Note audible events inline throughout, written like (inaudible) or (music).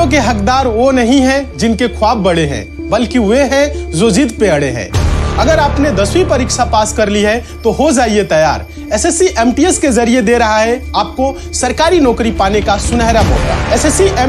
तवज्जो के हकदार वो नहीं हैं जिनके ख्वाब बड़े हैं बल्कि वे हैं जो जिद पे अड़े हैं अगर आपने दसवीं परीक्षा पास कर ली है तो हो जाइए तैयार टी एस के जरिए दे रहा है आपको सरकारी नौकरी पाने का सुनहरा मौका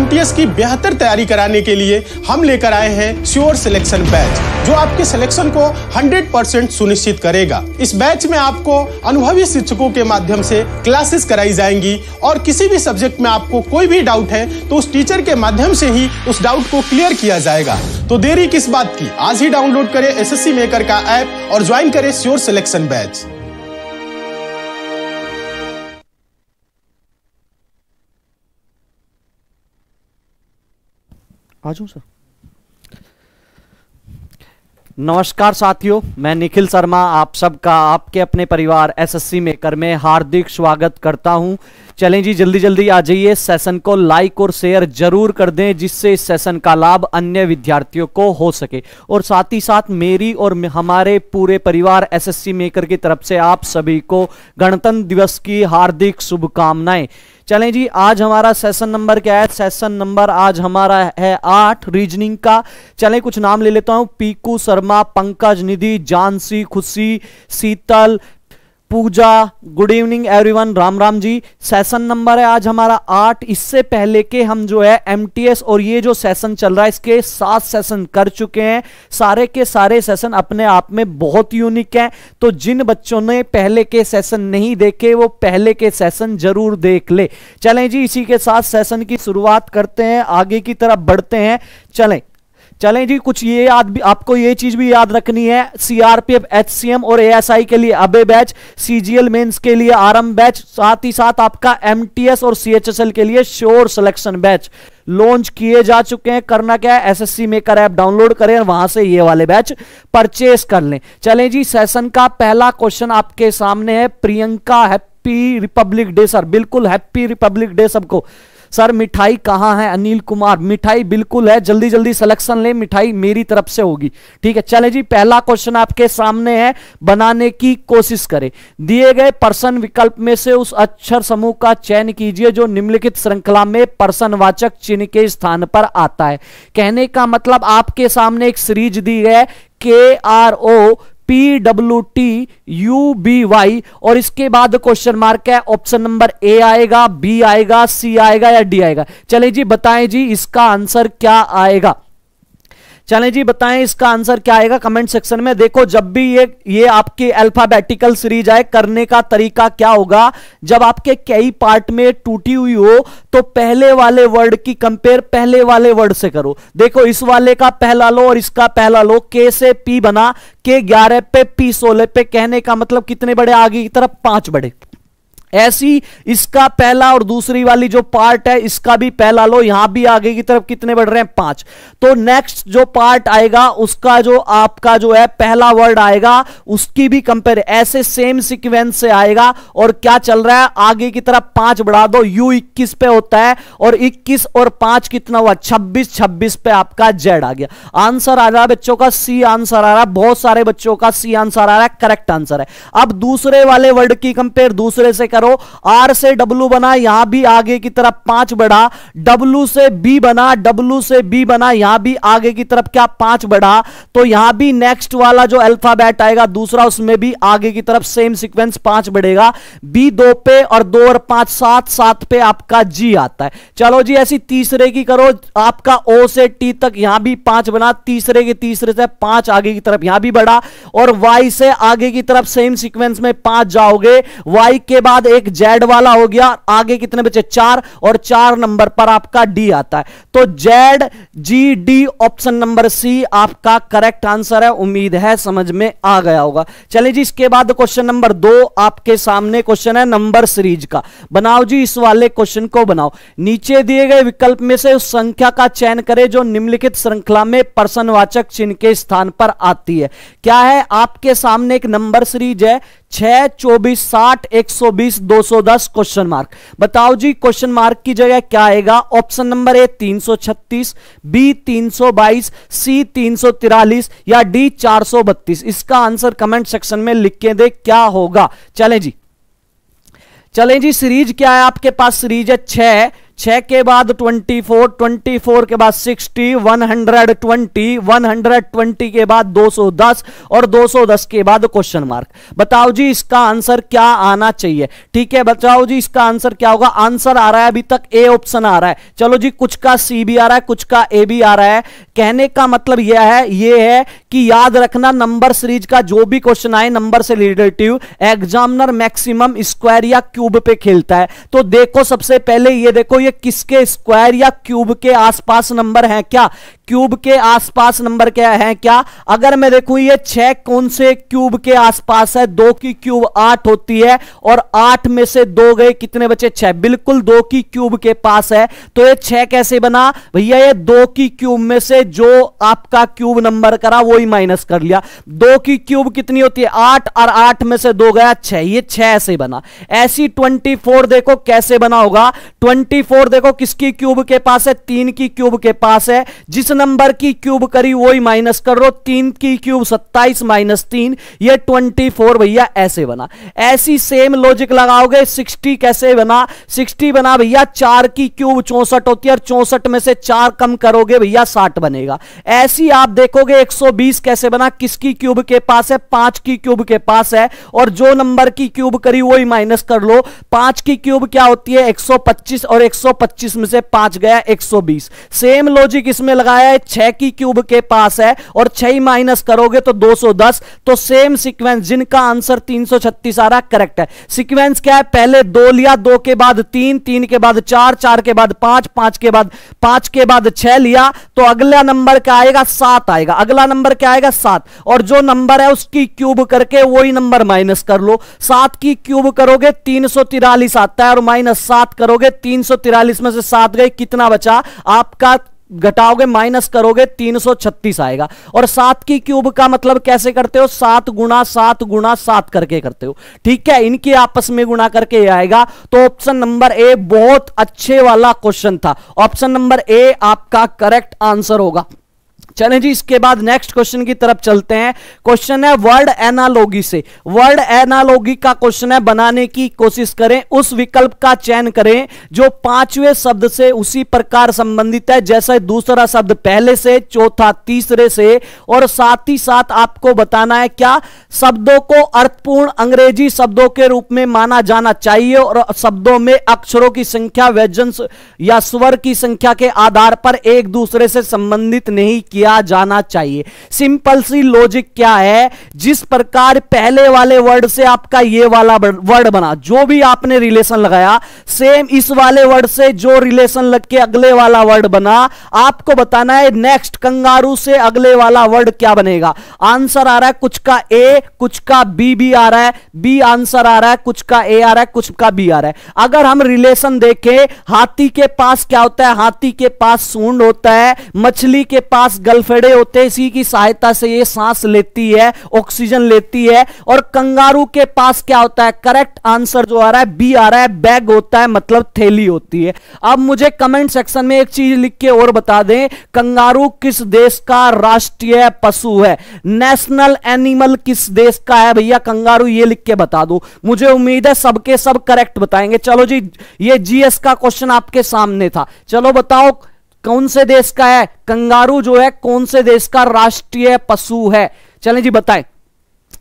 टी एस की बेहतर तैयारी कराने के लिए हम लेकर आए हैं श्योर सिलेक्शन बैच जो आपके सिलेक्शन को 100% सुनिश्चित करेगा इस बैच में आपको अनुभवी शिक्षकों के माध्यम से क्लासेस कराई जाएंगी और किसी भी सब्जेक्ट में आपको कोई भी डाउट है तो उस टीचर के माध्यम से ही उस डाउट को क्लियर किया जाएगा तो देरी किस बात की आज ही डाउनलोड करें एसएससी मेकर का ऐप और ज्वाइन करें श्योर सिलेक्शन बैच आ सर नमस्कार साथियों मैं निखिल शर्मा आप सबका आपके अपने परिवार एसएससी मेकर में हार्दिक स्वागत करता हूं चलें जी जल्दी जल्दी आ जाइए सेशन को लाइक और शेयर जरूर कर दें जिससे इस सेशन का लाभ अन्य विद्यार्थियों को हो सके और साथ ही साथ मेरी और हमारे पूरे परिवार एसएससी मेकर की तरफ से आप सभी को गणतंत्र दिवस की हार्दिक शुभकामनाएं चलें जी आज हमारा सेशन नंबर क्या है सेशन नंबर आज हमारा है आठ रीजनिंग का चलें कुछ नाम ले लेता हूं Piku Sharma Pankaj Nidhi Jhansi Khushi Sheetal Pooja good evening everyone Ram Ram ji session number है आज हमारा आठ इससे पहले के हम जो है एमटीएस और ये जो सेशन चल रहा है इसके सात सेशन कर चुके हैं सारे के सारे सेशन अपने आप में बहुत यूनिक हैं तो जिन बच्चों ने पहले के सेशन नहीं देखे वो पहले के सेशन जरूर देख ले चलें जी इसी के साथ सेशन की शुरुआत करते हैं आगे की तरफ बढ़ते हैं चलें चलें जी कुछ ये याद भी आपको ये चीज भी याद रखनी है सीआरपीएफ एचसीएम और एएसआई के लिए अबे बैच सीजीएल मेंस के लिए आरम बैच साथ ही साथ आपका एमटीएस और सीएचएसएल के लिए श्योर सिलेक्शन बैच लॉन्च किए जा चुके हैं करना क्या है एसएससी मेकर ऐप डाउनलोड करें और वहां से ये वाले बैच परचेस कर लें चलें जी सेशन का पहला क्वेश्चन आपके सामने है Priyanka happy republic day sir बिल्कुल हैप्पी रिपब्लिक डे सबको सर मिठाई कहाँ है अनिल कुमार मिठाई बिल्कुल है जल्दी जल्दी सिलेक्शन ले मिठाई मेरी तरफ से होगी ठीक है चले जी पहला क्वेश्चन आपके सामने है बनाने की कोशिश करें दिए गए पर्सन विकल्प में से उस अक्षर समूह का चयन कीजिए जो निम्नलिखित श्रृंखला में पर्सनवाचक चिन्ह के स्थान पर आता है कहने का मतलब आपके सामने एक सीरीज दी है K R O P W T U B Y और इसके बाद क्वेश्चन मार्क है ऑप्शन नंबर ए आएगा बी आएगा सी आएगा या डी आएगा चले जी बताएं जी इसका आंसर क्या आएगा चले जी बताएं इसका आंसर क्या आएगा कमेंट सेक्शन में देखो जब भी ये ये आपकी अल्फाबेटिकल सीरीज आए करने का तरीका क्या होगा जब आपके कई पार्ट में टूटी हुई हो तो पहले वाले वर्ड की कंपेयर पहले वाले वर्ड से करो देखो इस वाले का पहला लो और इसका पहला लो के से पी बना के ग्यारह पे पी सोलह पे कहने का मतलब कितने बड़े आगे की तरफ पांच बड़े ऐसी इसका पहला और दूसरी वाली जो पार्ट है इसका भी पहला लो यहां भी आगे की तरफ कितने बढ़ रहे हैं पांच तो नेक्स्ट जो पार्ट आएगा उसका जो आपका जो है पहला वर्ड आएगा उसकी भी कंपेयर ऐसे सेम सिक्वेंस से आएगा और क्या चल रहा है आगे की तरफ पांच बढ़ा दो यू इक्कीस पे होता है और इक्कीस और पांच कितना हुआ छब्बीस छब्बीस पे आपका जेड आ गया आंसर आ रहा है बच्चों का सी आंसर आ रहा है बहुत सारे बच्चों का सी आंसर आ रहा है करेक्ट आंसर है अब दूसरे वाले वर्ड की कंपेयर दूसरे से कर करो आर से डब्लू बना यहां भी आगे की तरफ पांच बढ़ा डब्लू से बी बना डब्लू से बी बना यहां भी आगे की तरफ क्या पांच बढ़ा तो यहां भी नेक्स्ट वाला जो अल्फाबेट आएगा दूसरा उसमें भी आगे की तरफ सेम सिक्वेंस पांच बढ़ेगा बी दो पे और दो और पांच सात सात पे आपका जी आता है चलो जी ऐसी तीसरे की करो आपका ओ से टी तक यहां भी पांच बना तीसरे के तीसरे से पांच आगे की तरफ यहां भी बढ़ा और वाई से आगे की तरफ सेम सिक्वेंस में पांच जाओगे वाई के बाद एक जेड वाला हो गया आगे कितने बचे चार और चार नंबर पर आपका डी आता है तो Z G D option number C आपका करेक्ट आंसर है उम्मीद है समझ में आ गया होगा चले जी इसके बाद क्वेश्चन नंबर दो आपके सामने क्वेश्चन है नंबर सीरीज का बनाओ जी इस वाले क्वेश्चन को बनाओ नीचे दिए गए विकल्प में से उस संख्या का चयन करें जो निम्नलिखित श्रृंखला में प्रसन्नवाचक चिन्ह के स्थान पर आती है क्या है आपके सामने एक नंबर सीरीज है छह चौबीस साठ एक सौ बीस दो सौ दस क्वेश्चन मार्क बताओ जी क्वेश्चन मार्क की जगह क्या आएगा ऑप्शन नंबर ए तीन सौ छत्तीस बी तीन सौ बाईस सी तीन सौ तिरालीस या डी चार सौ बत्तीस इसका आंसर कमेंट सेक्शन में लिख के दे क्या होगा चले जी चले जी सीरीज क्या है आपके पास सीरीज है छह छह के बाद ट्वेंटी फोर ट्वेंटी फोर के बाद वन हंड्रेड ट्वेंटी के बाद दस और दस के बाद क्वेश्चन मार्क बताओ जी इसका आंसर क्या आना चाहिए ठीक है बताओ जी इसका आंसर क्या होगा आंसर आ रहा है अभी तक ए ऑप्शन आ रहा है चलो जी कुछ का सी भी आ रहा है कुछ का ए भी आ रहा है कहने का मतलब यह है यह है कि याद रखना नंबर सीरीज का जो भी क्वेश्चन आए नंबर से रिलेटिव एग्जामिनर मैक्सिमम स्क्वायर या क्यूब पे खेलता है तो देखो सबसे पहले ये देखो ये किसके स्क्वायर या क्यूब के आसपास नंबर हैं क्या क्यूब के आसपास नंबर क्या है क्या अगर मैं देखूं ये छह कौन से क्यूब के आसपास है दो की क्यूब आठ होती है और आठ में से दो गए कितने बचे छह बिल्कुल दो की क्यूब के पास है तो ये छह कैसे बना भैया ये दो की क्यूब में से जो आपका क्यूब नंबर करा वो ही माइनस कर लिया दो की क्यूब कितनी होती है आठ और आठ में से दो गया छह ये छह से बना ऐसी ट्वेंटी फोर देखो कैसे बना होगा ट्वेंटी फोर देखो किसकी क्यूब के पास है तीन की क्यूब के पास है जिसने नंबर की क्यूब करी वो ही माइनस कर रो तीन की क्यूब सत्ताईस माइनस तीन ये ट्वेंटी फोर भैया ऐसे बना ऐसी सेम लॉजिक लगाओगे सिक्सटी कैसे बना सिक्सटी बना भैया चार की क्यूब चौसठ होती है और चौसठ में से चार कम करोगे भैया साठ बनेगा ऐसी आप देखोगे एक सौ बीस कैसे बना किसकी क्यूब के पास है पांच की क्यूब के पास है और जो नंबर की क्यूब करी वो ही माइनस कर लो पांच की क्यूब क्या होती है एक सौ पच्चीस और एक सौ पच्चीस में से पांच गया एक सौ बीस सेम लॉजिक इसमें लगाया है छह की क्यूब के पास है और छह ही माइनस करोगे तो 210 तो सेम सीक्वेंस जिनका आंसर 336 आ रहा करेक्ट है सीक्वेंस क्या है पहले दो लिया दो के बाद तीन तीन के बाद चार चार के बाद पांच पांच के बाद पांच के बाद छह लिया तो अगला नंबर क्या आएगा सात आएगा अगला नंबर क्या आएगा सात और जो नंबर है उसकी क्यूब करके वही नंबर माइनस कर लो सात की क्यूब करोगे तीन आता है और माइनस सात करोगे तीन में से सात गए कितना बचा आपका घटाओगे माइनस करोगे 336 आएगा और सात की क्यूब का मतलब कैसे करते हो सात गुणा सात गुणा सात करके करते हो ठीक है इनके आपस में गुणा करके आएगा तो ऑप्शन नंबर ए बहुत अच्छे वाला क्वेश्चन था ऑप्शन नंबर ए आपका करेक्ट आंसर होगा चले जी इसके बाद नेक्स्ट क्वेश्चन की तरफ चलते हैं क्वेश्चन है वर्ड एनालॉगी से वर्ड एनालॉगी का क्वेश्चन है बनाने की कोशिश करें उस विकल्प का चयन करें जो पांचवें शब्द से उसी प्रकार संबंधित है जैसे दूसरा शब्द पहले से चौथा तीसरे से और साथ ही साथ आपको बताना है क्या शब्दों को अर्थपूर्ण अंग्रेजी शब्दों के रूप में माना जाना चाहिए और शब्दों में अक्षरों की संख्या व्यजन या स्वर की संख्या के आधार पर एक दूसरे से संबंधित नहीं किया किया जाना चाहिए सिंपल सी लॉजिक क्या है जिस प्रकार पहले वाले वर्ड से आपका ये वाला वर्ड बना जो भी आपने रिलेशन लगाया सेम इस वाले वर्ड से जो रिलेशन लग के अगले वाला वर्ड बना आपको बताना है नेक्स्ट कंगारू से अगले वाला वर्ड क्या बनेगा आंसर आ रहा है कुछ का ए कुछ का बी भी आ रहा है बी आंसर आ रहा है कुछ का ए आ रहा है कुछ का बी आ रहा है अगर हम रिलेशन देखें हाथी के पास क्या होता है हाथी के पास सूंड होता है मछली के पास गर... गलफड़े होते इसी की सहायता से ये सांस लेती है ऑक्सीजन लेती है और कंगारू के पास क्या होता है करेक्ट आंसर जो आ रहा है बी आ रहा है बैग होता है मतलब थैली होती है अब मुझे कमेंट सेक्शन में एक चीज लिख के और बता दें कंगारू किस देश का राष्ट्रीय पशु है नेशनल एनिमल किस देश का है भैया कंगारू ये लिख के बता दो मुझे उम्मीद है सबके सब करेक्ट बताएंगे चलो जी ये जीएस का क्वेश्चन आपके सामने था चलो बताओ कौन से देश का है कंगारू जो है कौन से देश का राष्ट्रीय पशु है चलें जी बताएं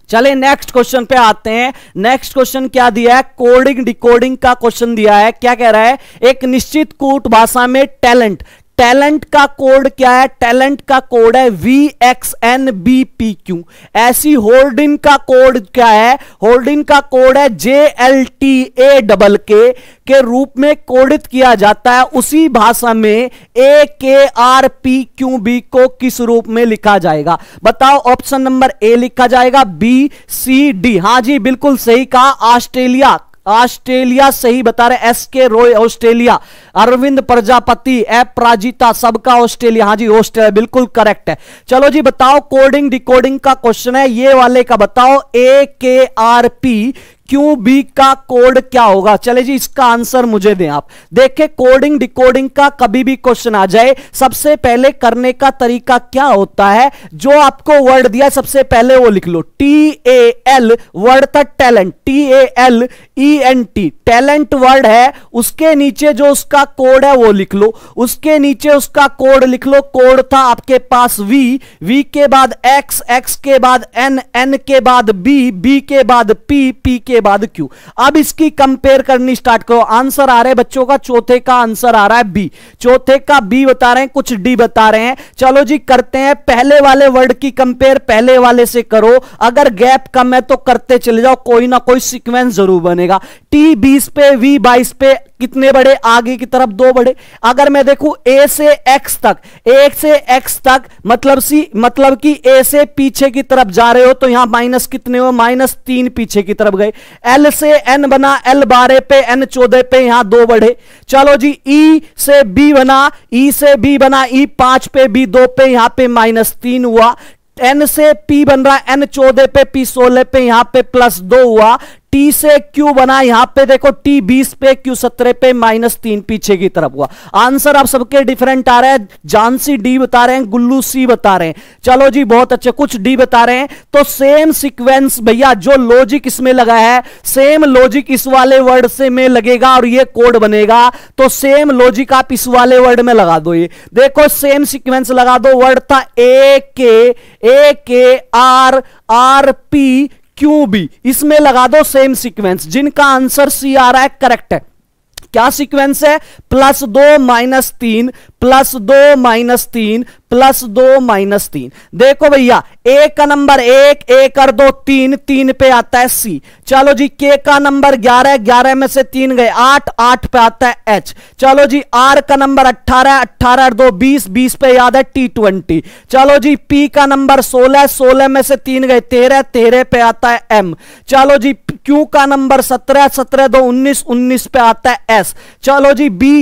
चले नेक्स्ट क्वेश्चन पे आते हैं नेक्स्ट क्वेश्चन क्या दिया है कोडिंग डिकोडिंग का क्वेश्चन दिया है क्या कह रहा है एक निश्चित कूट भाषा में टैलेंट टैलेंट का कोड क्या है टैलेंट का कोड है V X N B P Q ऐसी होल्डिंग का कोड क्या है होल्डिंग का कोड है J L T A double K के रूप में कोडित किया जाता है उसी भाषा में ए K R P Q B को किस रूप में लिखा जाएगा बताओ ऑप्शन नंबर ए लिखा जाएगा बी सी डी हाँ जी बिल्कुल सही कहा ऑस्ट्रेलिया ऑस्ट्रेलिया सही बता रहे S K Roy Australia Arvind Prajapati Prajita सबका ऑस्ट्रेलिया हाँ जी ऑस्ट्रेलिया बिल्कुल करेक्ट है चलो जी बताओ कोडिंग डिकोडिंग का क्वेश्चन है ये वाले का बताओ A K R P Q B का कोड क्या होगा चले जी इसका आंसर मुझे दें आप देखे कोडिंग डिकोडिंग का कभी भी क्वेश्चन आ जाए सबसे पहले करने का तरीका क्या होता है जो आपको वर्ड दिया सबसे पहले वो लिख लो टी ए एल वर्ड था talent T A L E N T talent word है उसके नीचे जो उसका कोड है वो लिख लो उसके नीचे उसका कोड लिख लो कोड था आपके पास वी वी के बाद एक्स एक्स के बाद एन एन के बाद बी बी के बाद पी पी के बाद क्यू अब इसकी कंपेयर करनी स्टार्ट करो आंसर आ रहा है बच्चों का चौथे का आंसर आ रहा है बी चौथे का बी बता रहे हैं कुछ डी बता रहे हैं चलो जी करते हैं पहले वाले वर्ड की कंपेयर पहले वाले से करो अगर गैप कम है तो करते चले जाओ कोई ना कोई सिक्वेंस जरूर बनेगा टी बीस पे वी बाईस पे कितने बड़े आगे की तरफ दो बड़े अगर मैं देखूं ए से एक्स तक ए से एक्स तक मतलब सी मतलब कि ए से पीछे की तरफ जा रहे हो तो यहां माइनस कितने हो माइनस तीन पीछे की तरफ गए एल से एन बना एल बारह पे एन चौदह पे यहां दो बढ़े चलो जी ई e से बी बना ई e से बी बना ई e पांच पे बी दो पे यहां पे माइनस तीन हुआ एन से पी बन रहा है एन चौदह पे पी सोलह पे यहां पे प्लस दो हुआ टी से क्यू बना यहां पे देखो टी बीस पे क्यू सत्रह पे माइनस तीन पीछे की तरफ हुआ आंसर आप सबके डिफरेंट आ रहा है जानसी डी बता रहे हैं गुल्लू सी बता रहे हैं चलो जी बहुत अच्छे कुछ डी बता रहे हैं तो सेम सीक्वेंस भैया जो लॉजिक इसमें लगा है सेम लॉजिक इस वाले वर्ड से में लगेगा और ये कोड बनेगा तो सेम लॉजिक आप इस वाले वर्ड में लगा दो ये देखो सेम सिक्वेंस लगा दो वर्ड था ए के ए के आर आर पी क्यों भी इसमें लगा दो सेम सीक्वेंस जिनका आंसर सी आ रहा है करेक्ट है क्या सीक्वेंस है प्लस दो माइनस तीन प्लस दो माइनस तीन प्लस दो माइनस तीन देखो भैया ए का नंबर एक ए कर दो तीन तीन पे आता है सी चलो जी के का नंबर ग्यारह ग्यारह में से तीन गए आठ आठ पे आता है एच चलो जी आर का नंबर अट्ठारह अट्ठारह दो बीस बीस पे याद है टी ट्वेंटी चलो जी पी का नंबर सोलह सोलह में से तीन गए तेरह तेरह पे आता है एम चलो जी क्यू का नंबर सत्रह सत्रह दो उन्नीस उन्नीस पे आता है एस चलो जी बी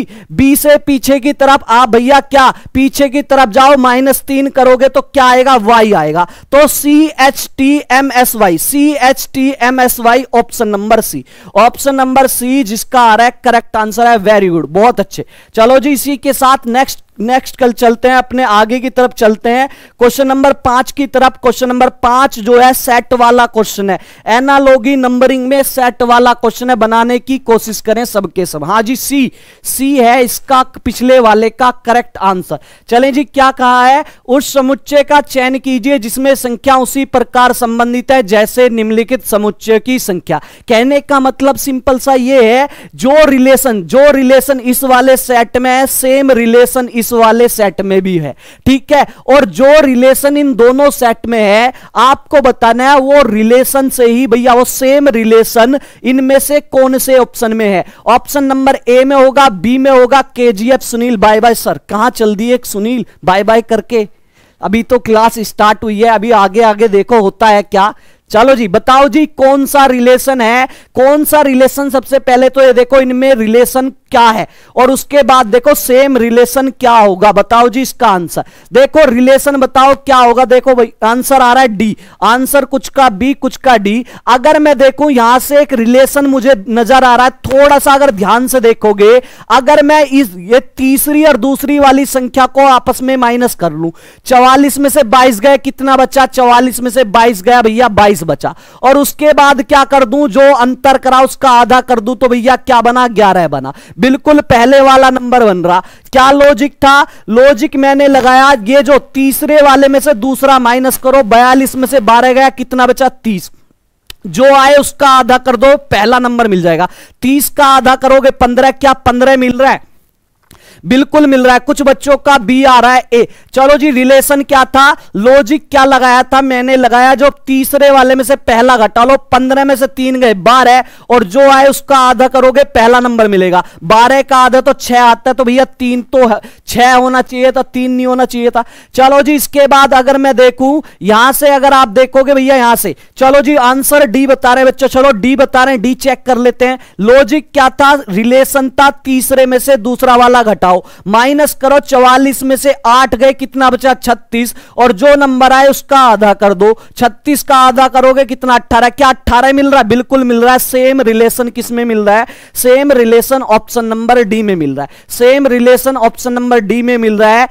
बी से पीछे की तरफ आप भैया क्या पीछे की तरफ जाओ माइनस तीन करोगे तो क्या आएगा वाई आएगा तो C H T M S Y C H T M S Y option number C option number C जिसका आ रहा है करेक्ट आंसर है वेरी गुड बहुत अच्छे चलो जी इसी के साथ नेक्स्ट नेक्स्ट कल चलते हैं अपने आगे की तरफ चलते हैं क्वेश्चन नंबर पांच की तरफ क्वेश्चन नंबर पांच जो है सेट वाला क्वेश्चन है एनालॉगी नंबरिंग में सेट वाला क्वेश्चन है बनाने की कोशिश करें सबके सब हाँ जी सी सी है इसका पिछले वाले का करेक्ट आंसर चलें जी क्या कहा है उस समुच्चय का चयन कीजिए जिसमें संख्या उसी प्रकार संबंधित है जैसे निम्नलिखित समुच्चय की संख्या कहने का मतलब सिंपल सा यह है जो रिलेशन जो रिलेशन इस वाले सेट में है सेम रिलेशन इस इस वाले सेट में भी है ठीक है और जो रिलेशन इन दोनों सेट में है आपको बताना है वो रिलेशन से ही भैया वो सेम रिलेशन इनमें से कौन से ऑप्शन में है ऑप्शन नंबर ए में होगा बी में होगा के सुनील बाय बाय सर कहां चल दिए सुनील बाय बाय करके अभी तो क्लास स्टार्ट हुई है अभी आगे आगे देखो होता है क्या चलो जी बताओ जी कौन सा रिलेशन है कौन सा रिलेशन सबसे पहले तो ये देखो इनमें रिलेशन क्या है और उसके बाद देखो सेम रिलेशन क्या होगा बताओ जी इसका आंसर देखो रिलेशन बताओ क्या होगा देखो भाई आंसर आ रहा है डी आंसर कुछ का बी कुछ का डी अगर मैं देखूं यहां से एक रिलेशन मुझे नजर आ रहा है थोड़ा सा अगर ध्यान से देखोगे अगर मैं इस ये तीसरी और दूसरी वाली संख्या को आपस में माइनस कर लू चवालीस में से बाईस गए कितना बचा चवालीस में से बाईस गया भैया बाईस बचा और उसके बाद क्या कर दू जो अंतर करा उसका आधा कर दू तो भैया क्या बना ग्यारह बना बिल्कुल पहले वाला नंबर बन रहा क्या लॉजिक था लॉजिक मैंने लगाया ये जो तीसरे वाले में से दूसरा माइनस करो बयालीस में से बारह गया कितना बचा तीस जो आए उसका आधा कर दो पहला नंबर मिल जाएगा तीस का आधा करोगे पंद्रह क्या पंद्रह मिल रहा है बिल्कुल मिल रहा है कुछ बच्चों का बी आ रहा है ए चलो जी रिलेशन क्या था लॉजिक क्या लगाया था मैंने लगाया जो तीसरे वाले में से पहला घटा लो पंद्रह में से तीन गए बारह और जो आए उसका आधा करोगे पहला नंबर मिलेगा बारह का आधा तो छह आता है तो भैया तीन तो छह होना चाहिए था तीन नहीं होना चाहिए था चलो जी इसके बाद अगर मैं देखूं यहां से अगर आप देखोगे भैया यहां से चलो जी आंसर डी बता रहे बच्चों चलो डी बता रहे डी चेक कर लेते हैं लॉजिक क्या था रिलेशन था तीसरे में से दूसरा वाला घटा बताओ माइनस करो चवालीस में से आठ गए कितना बचा छत्तीस और जो नंबर आए उसका आधा कर दो छत्तीस का आधा करोगे कितना अट्ठारह क्या अट्ठारह मिल रहा है बिल्कुल मिल रहा है सेम रिलेशन किस में मिल रहा है same relation option number D में मिल रहा है same relation option number D में मिल रहा है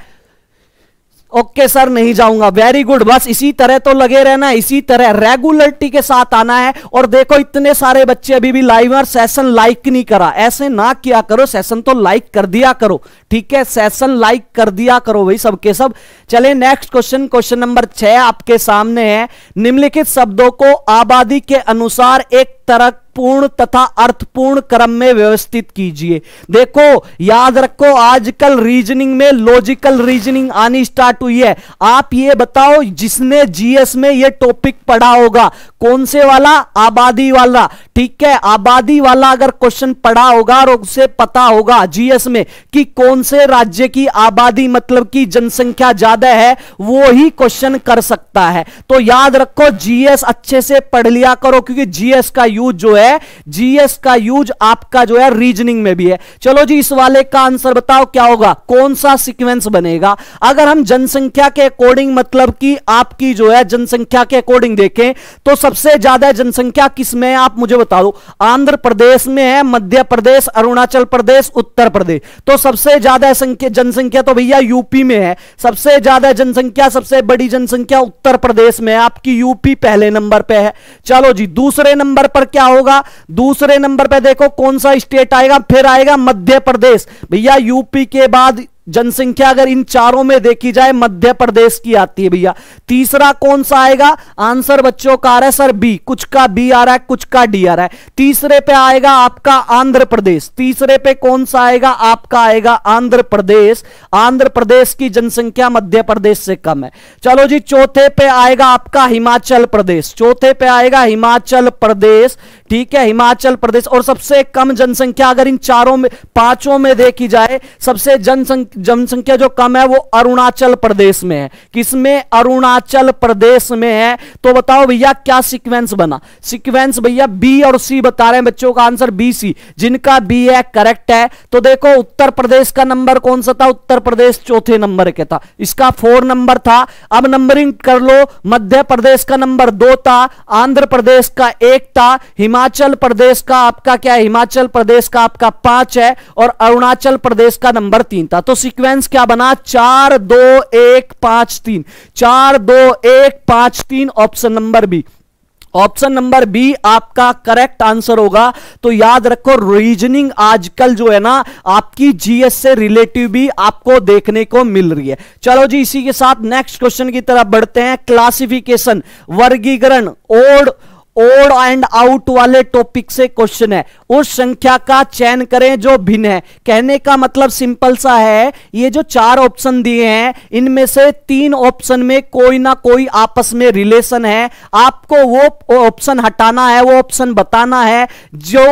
ओके okay, सर नहीं जाऊंगा वेरी गुड बस इसी तरह तो लगे रहना इसी तरह रेगुलरिटी के साथ आना है और देखो इतने सारे बच्चे अभी भी लाइव और सेशन लाइक नहीं करा ऐसे ना किया करो सेशन तो लाइक कर दिया करो ठीक है सेशन लाइक कर दिया करो भाई सबके सब चले नेक्स्ट क्वेश्चन क्वेश्चन नंबर छह आपके सामने है निम्नलिखित शब्दों को आबादी के अनुसार एक तरह पूर्ण तथा अर्थपूर्ण क्रम में व्यवस्थित कीजिए देखो याद रखो आजकल रीजनिंग में लॉजिकल रीजनिंग आनी स्टार्ट हुई है आप ये बताओ जिसने जीएस में ये टॉपिक पढ़ा होगा कौन से वाला आबादी वाला ठीक है आबादी वाला अगर क्वेश्चन पढ़ा होगा और उसे पता होगा जीएस में कि कौन से राज्य की आबादी मतलब की जनसंख्या ज्यादा है वो ही क्वेश्चन कर सकता है तो याद रखो जीएस अच्छे से पढ़ लिया करो क्योंकि जीएस का यूज जो है जीएस का यूज आपका जो है रीजनिंग में भी है चलो जी इस वाले का आंसर बताओ क्या होगा कौन सा सिक्वेंस बनेगा अगर हम जनसंख्या के अकॉर्डिंग मतलब की आपकी जो है जनसंख्या के अकॉर्डिंग देखें तो सबसे ज्यादा जनसंख्या किसमें आप मुझे बता दो आंध्र प्रदेश में है मध्य प्रदेश अरुणाचल प्रदेश उत्तर प्रदेश तो सबसे ज्यादा जनसंख्या तो भैया यूपी में है सबसे ज्यादा जनसंख्या सबसे बड़ी जनसंख्या उत्तर प्रदेश में है आपकी यूपी पहले नंबर पे है चलो जी दूसरे नंबर पर क्या होगा दूसरे नंबर पर देखो कौन सा स्टेट आएगा फिर आएगा मध्य प्रदेश भैया यूपी के बाद जनसंख्या अगर इन चारों में देखी जाए मध्य प्रदेश की आती है भैया तीसरा कौन सा आएगा आंसर बच्चों का आ रहा है सर बी कुछ का बी आ रहा है कुछ का डी आ रहा है तीसरे पे आएगा आपका आंध्र प्रदेश तीसरे पे कौन सा आएगा आपका आएगा आंध्र प्रदेश आंध्र प्रदेश की जनसंख्या मध्य प्रदेश से कम है चलो जी चौथे पे आएगा आपका हिमाचल प्रदेश चौथे पे आएगा हिमाचल प्रदेश ठीक है हिमाचल प्रदेश और सबसे कम जनसंख्या अगर इन चारों में पांचों में देखी जाए सबसे जनसंख्या जनसंख्या जो कम है वो अरुणाचल प्रदेश में है किसमें अरुणाचल प्रदेश में है तो बताओ भैया क्या सीक्वेंस बना सीक्वेंस भैया बी और सी बता रहे हैं बच्चों का आंसर बी सी जिनका बी है करेक्ट है तो देखो उत्तर प्रदेश का नंबर कौन सा था उत्तर प्रदेश चौथे नंबर के था इसका फोर नंबर था अब नंबरिंग कर लो मध्य प्रदेश का नंबर दो था आंध्र प्रदेश का एक था हिमाचल प्रदेश का आपका क्या है हिमाचल प्रदेश का आपका पांच है और अरुणाचल प्रदेश का नंबर तीन था तो सी सीक्वेंस क्या बना चार दो एक पांच तीन चार दो एक पांच तीन option number B option number B आपका करेक्ट आंसर होगा तो याद रखो रीजनिंग आजकल जो है ना आपकी जीएस से रिलेटिव भी आपको देखने को मिल रही है चलो जी इसी के साथ नेक्स्ट क्वेश्चन की तरफ बढ़ते हैं क्लासिफिकेशन वर्गीकरण ओड ओड एंड आउट वाले टॉपिक से क्वेश्चन है उस संख्या का चयन करें जो भिन्न है कहने का मतलब सिंपल सा है ये जो चार ऑप्शन दिए हैं इनमें से तीन ऑप्शन में कोई ना कोई आपस में रिलेशन है आपको वो ऑप्शन हटाना है वो ऑप्शन बताना है जो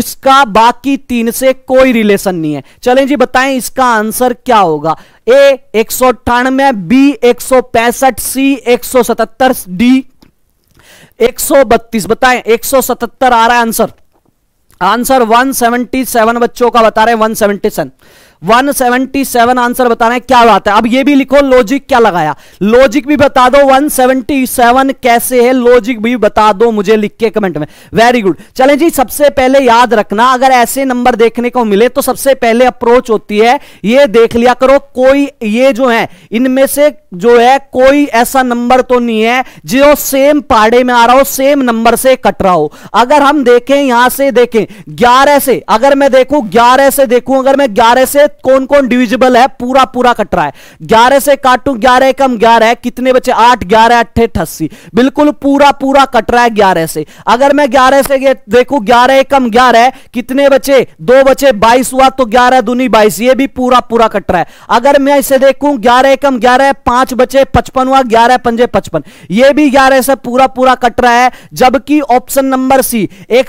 इसका बाकी तीन से कोई रिलेशन नहीं है चलें जी बताएं इसका आंसर क्या होगा ए एक सौ बी एक सौ पैंसठ सी एक सौ सतहत्तर डी 132 बताएं 177 आ रहा है आंसर आंसर 177 बच्चों का बता रहे हैं 177 177 आंसर बताना है क्या बात है अब ये भी लिखो लॉजिक क्या लगाया लॉजिक भी बता दो 177 कैसे है लॉजिक भी बता दो मुझे लिख के कमेंट में वेरी गुड चले जी सबसे पहले याद रखना अगर ऐसे नंबर देखने को मिले तो सबसे पहले अप्रोच होती है ये देख लिया करो कोई ये जो है इनमें से जो है कोई ऐसा नंबर तो नहीं है जो सेम पाड़े में आ रहा हो सेम नंबर से कट रहा हो अगर हम देखें यहां से देखें ग्यारह से अगर मैं देखू ग्यारह से देखू अगर मैं ग्यारह से कौन कौन डिविजिबल है पूरा पूरा कट रहा है ग्यारह से काटू ग्यारह कम ग्यारह कितने बचे आठ ग्यारह अट्ठे अट्ठासी बिल्कुल पूरा पूरा कट रहा है ग्यारह से अगर मैं ग्यारह से देखू ग्यारह कम ग्यारह कितने बचे दो बचे बाईस हुआ तो ग्यारह दूनी बाईस ये भी पूरा पूरा कट रहा है अगर मैं इसे देखू ग्यारह कम ग्यारह पांच बचे पचपन हुआ ग्यारह पंजे पचपन ये भी ग्यारह से पूरा पूरा कट रहा है जबकि ऑप्शन नंबर सी एक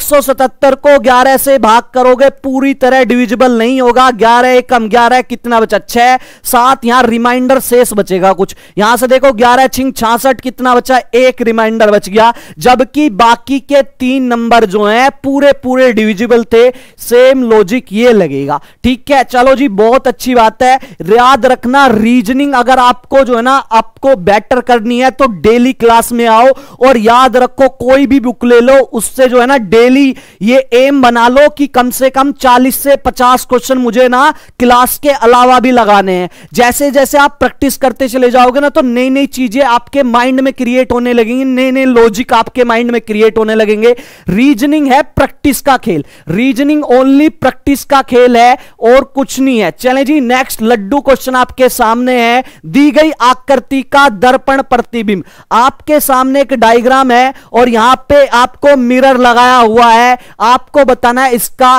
को ग्यारह से भाग करोगे पूरी तरह डिविजिबल नहीं होगा ग्यारह कम ग्यारह कितना बचा छह सात यहां रिमाइंडर शेष बचेगा कुछ यहां से देखो ग्यारह छिंग छियासठ कितना बचा एक रिमाइंडर बच गया जबकि बाकी के तीन नंबर जो है पूरे पूरे डिविजिबल थे सेम लॉजिक ये लगेगा ठीक है चलो जी बहुत अच्छी बात है याद रखना रीजनिंग अगर आपको जो है ना आपको बेटर करनी है तो डेली क्लास में आओ और याद रखो कोई भी बुक ले लो उससे जो है ना डेली ये एम बना लो कि कम से कम 40 से 50 क्वेश्चन मुझे ना क्लास के अलावा भी लगाने हैं जैसे जैसे आप प्रैक्टिस करते चले जाओगे ना तो नई नई चीजें आपके माइंड में क्रिएट होने लगेंगी नए नए लॉजिक आपके माइंड में क्रिएट होने लगेंगे रीजनिंग है प्रैक्टिस का खेल रीजनिंग ओनली प्रैक्टिस का खेल है और कुछ नहीं है चले जी नेक्स्ट लड्डू क्वेश्चन आपके सामने है दी गई आकृति का दर्पण प्रतिबिंब आपके सामने एक डायग्राम है और यहां पे आपको मिरर लगाया हुआ है आपको बताना है इसका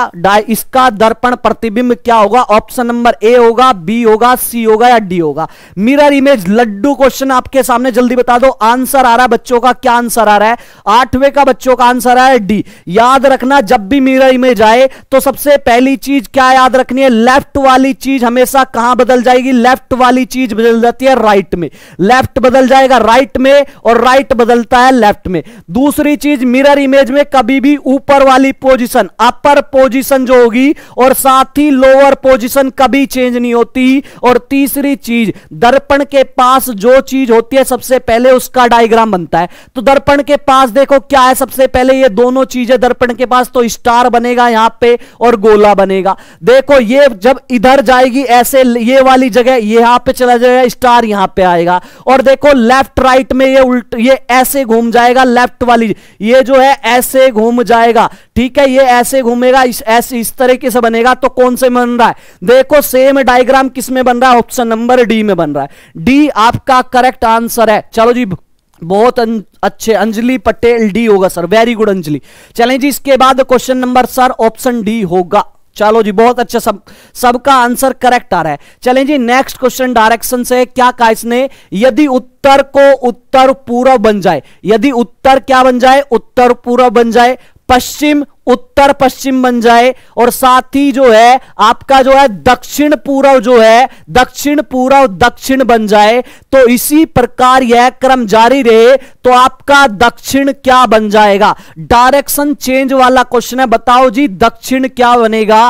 इसका दर्पण प्रतिबिंब क्या होगा ऑप्शन ऑप्शन नंबर ए होगा बी होगा सी होगा या डी होगा मिरर इमेज लड्डू क्वेश्चन आपके सामने जल्दी बता दो आंसर आ रहा है बच्चों का क्या आंसर आ रहा है आठवें का बच्चों का आंसर आया डी याद रखना जब भी मिरर इमेज आए तो सबसे पहली चीज क्या याद रखनी है लेफ्ट वाली चीज हमेशा कहां बदल जाएगी लेफ्ट वाली चीज बदल जाती है राइट में लेफ्ट बदल जाएगा राइट में और राइट बदलता है लेफ्ट में दूसरी चीज मिरर इमेज में कभी भी ऊपर वाली पोजिशन अपर पोजिशन जो होगी और साथ ही लोअर पोजिशन पोजीशन कभी चेंज नहीं होती और तीसरी चीज दर्पण के पास जो चीज होती है सबसे पहले उसका डायग्राम बनता है तो दर्पण के पास देखो क्या है सबसे पहले ये दोनों चीजें दर्पण के पास तो स्टार बनेगा यहां पे और गोला बनेगा देखो ये जब इधर जाएगी ऐसे ये वाली जगह यहां पर चला जाएगा स्टार यहां पर आएगा और देखो लेफ्ट राइट में ये उल्ट ये ऐसे घूम जाएगा लेफ्ट वाली ये जो है ऐसे घूम जाएगा ठीक है ये ऐसे घूमेगा इस ऐसे इस तरीके से बनेगा तो कौन से बन रहा है देखो सेम डायग्राम किस में बन रहा है ऑप्शन नंबर डी में बन रहा है डी आपका करेक्ट आंसर है चलो जी बहुत अं, अच्छे अंजलि पटेल डी होगा सर वेरी गुड अंजलि चलें जी इसके बाद question number sir option D होगा चलो जी बहुत अच्छा सब सबका आंसर करेक्ट आ रहा है चलें जी नेक्स्ट क्वेश्चन डायरेक्शन से क्या कहा इसने यदि उत्तर को उत्तर पूर्व बन जाए यदि उत्तर क्या बन जाए उत्तर पूर्व बन जाए पश्चिम उत्तर पश्चिम बन जाए और साथ ही जो है आपका जो है दक्षिण पूर्व जो है दक्षिण पूर्व दक्षिण बन जाए तो इसी प्रकार यह क्रम जारी रहे तो आपका दक्षिण क्या बन जाएगा डायरेक्शन चेंज वाला क्वेश्चन है बताओ जी दक्षिण क्या बनेगा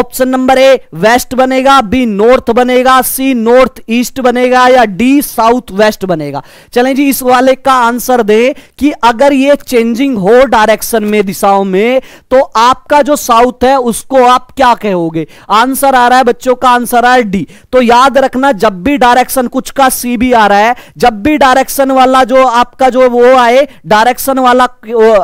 ऑप्शन नंबर ए वेस्ट बनेगा बी नॉर्थ बनेगा सी नॉर्थ ईस्ट बनेगा या डी साउथ वेस्ट बनेगा चले जी इस वाले का आंसर दें कि अगर ये चेंजिंग हो डायरेक्शन में दिशाओं में तो आपका जो साउथ है उसको आप क्या कहोगे आंसर आ रहा है बच्चों का आंसर आ रहा है डी तो याद रखना जब भी डायरेक्शन कुछ का सी भी आ रहा है जब भी डायरेक्शन वाला जो आपका जो वो आए डायरेक्शन वाला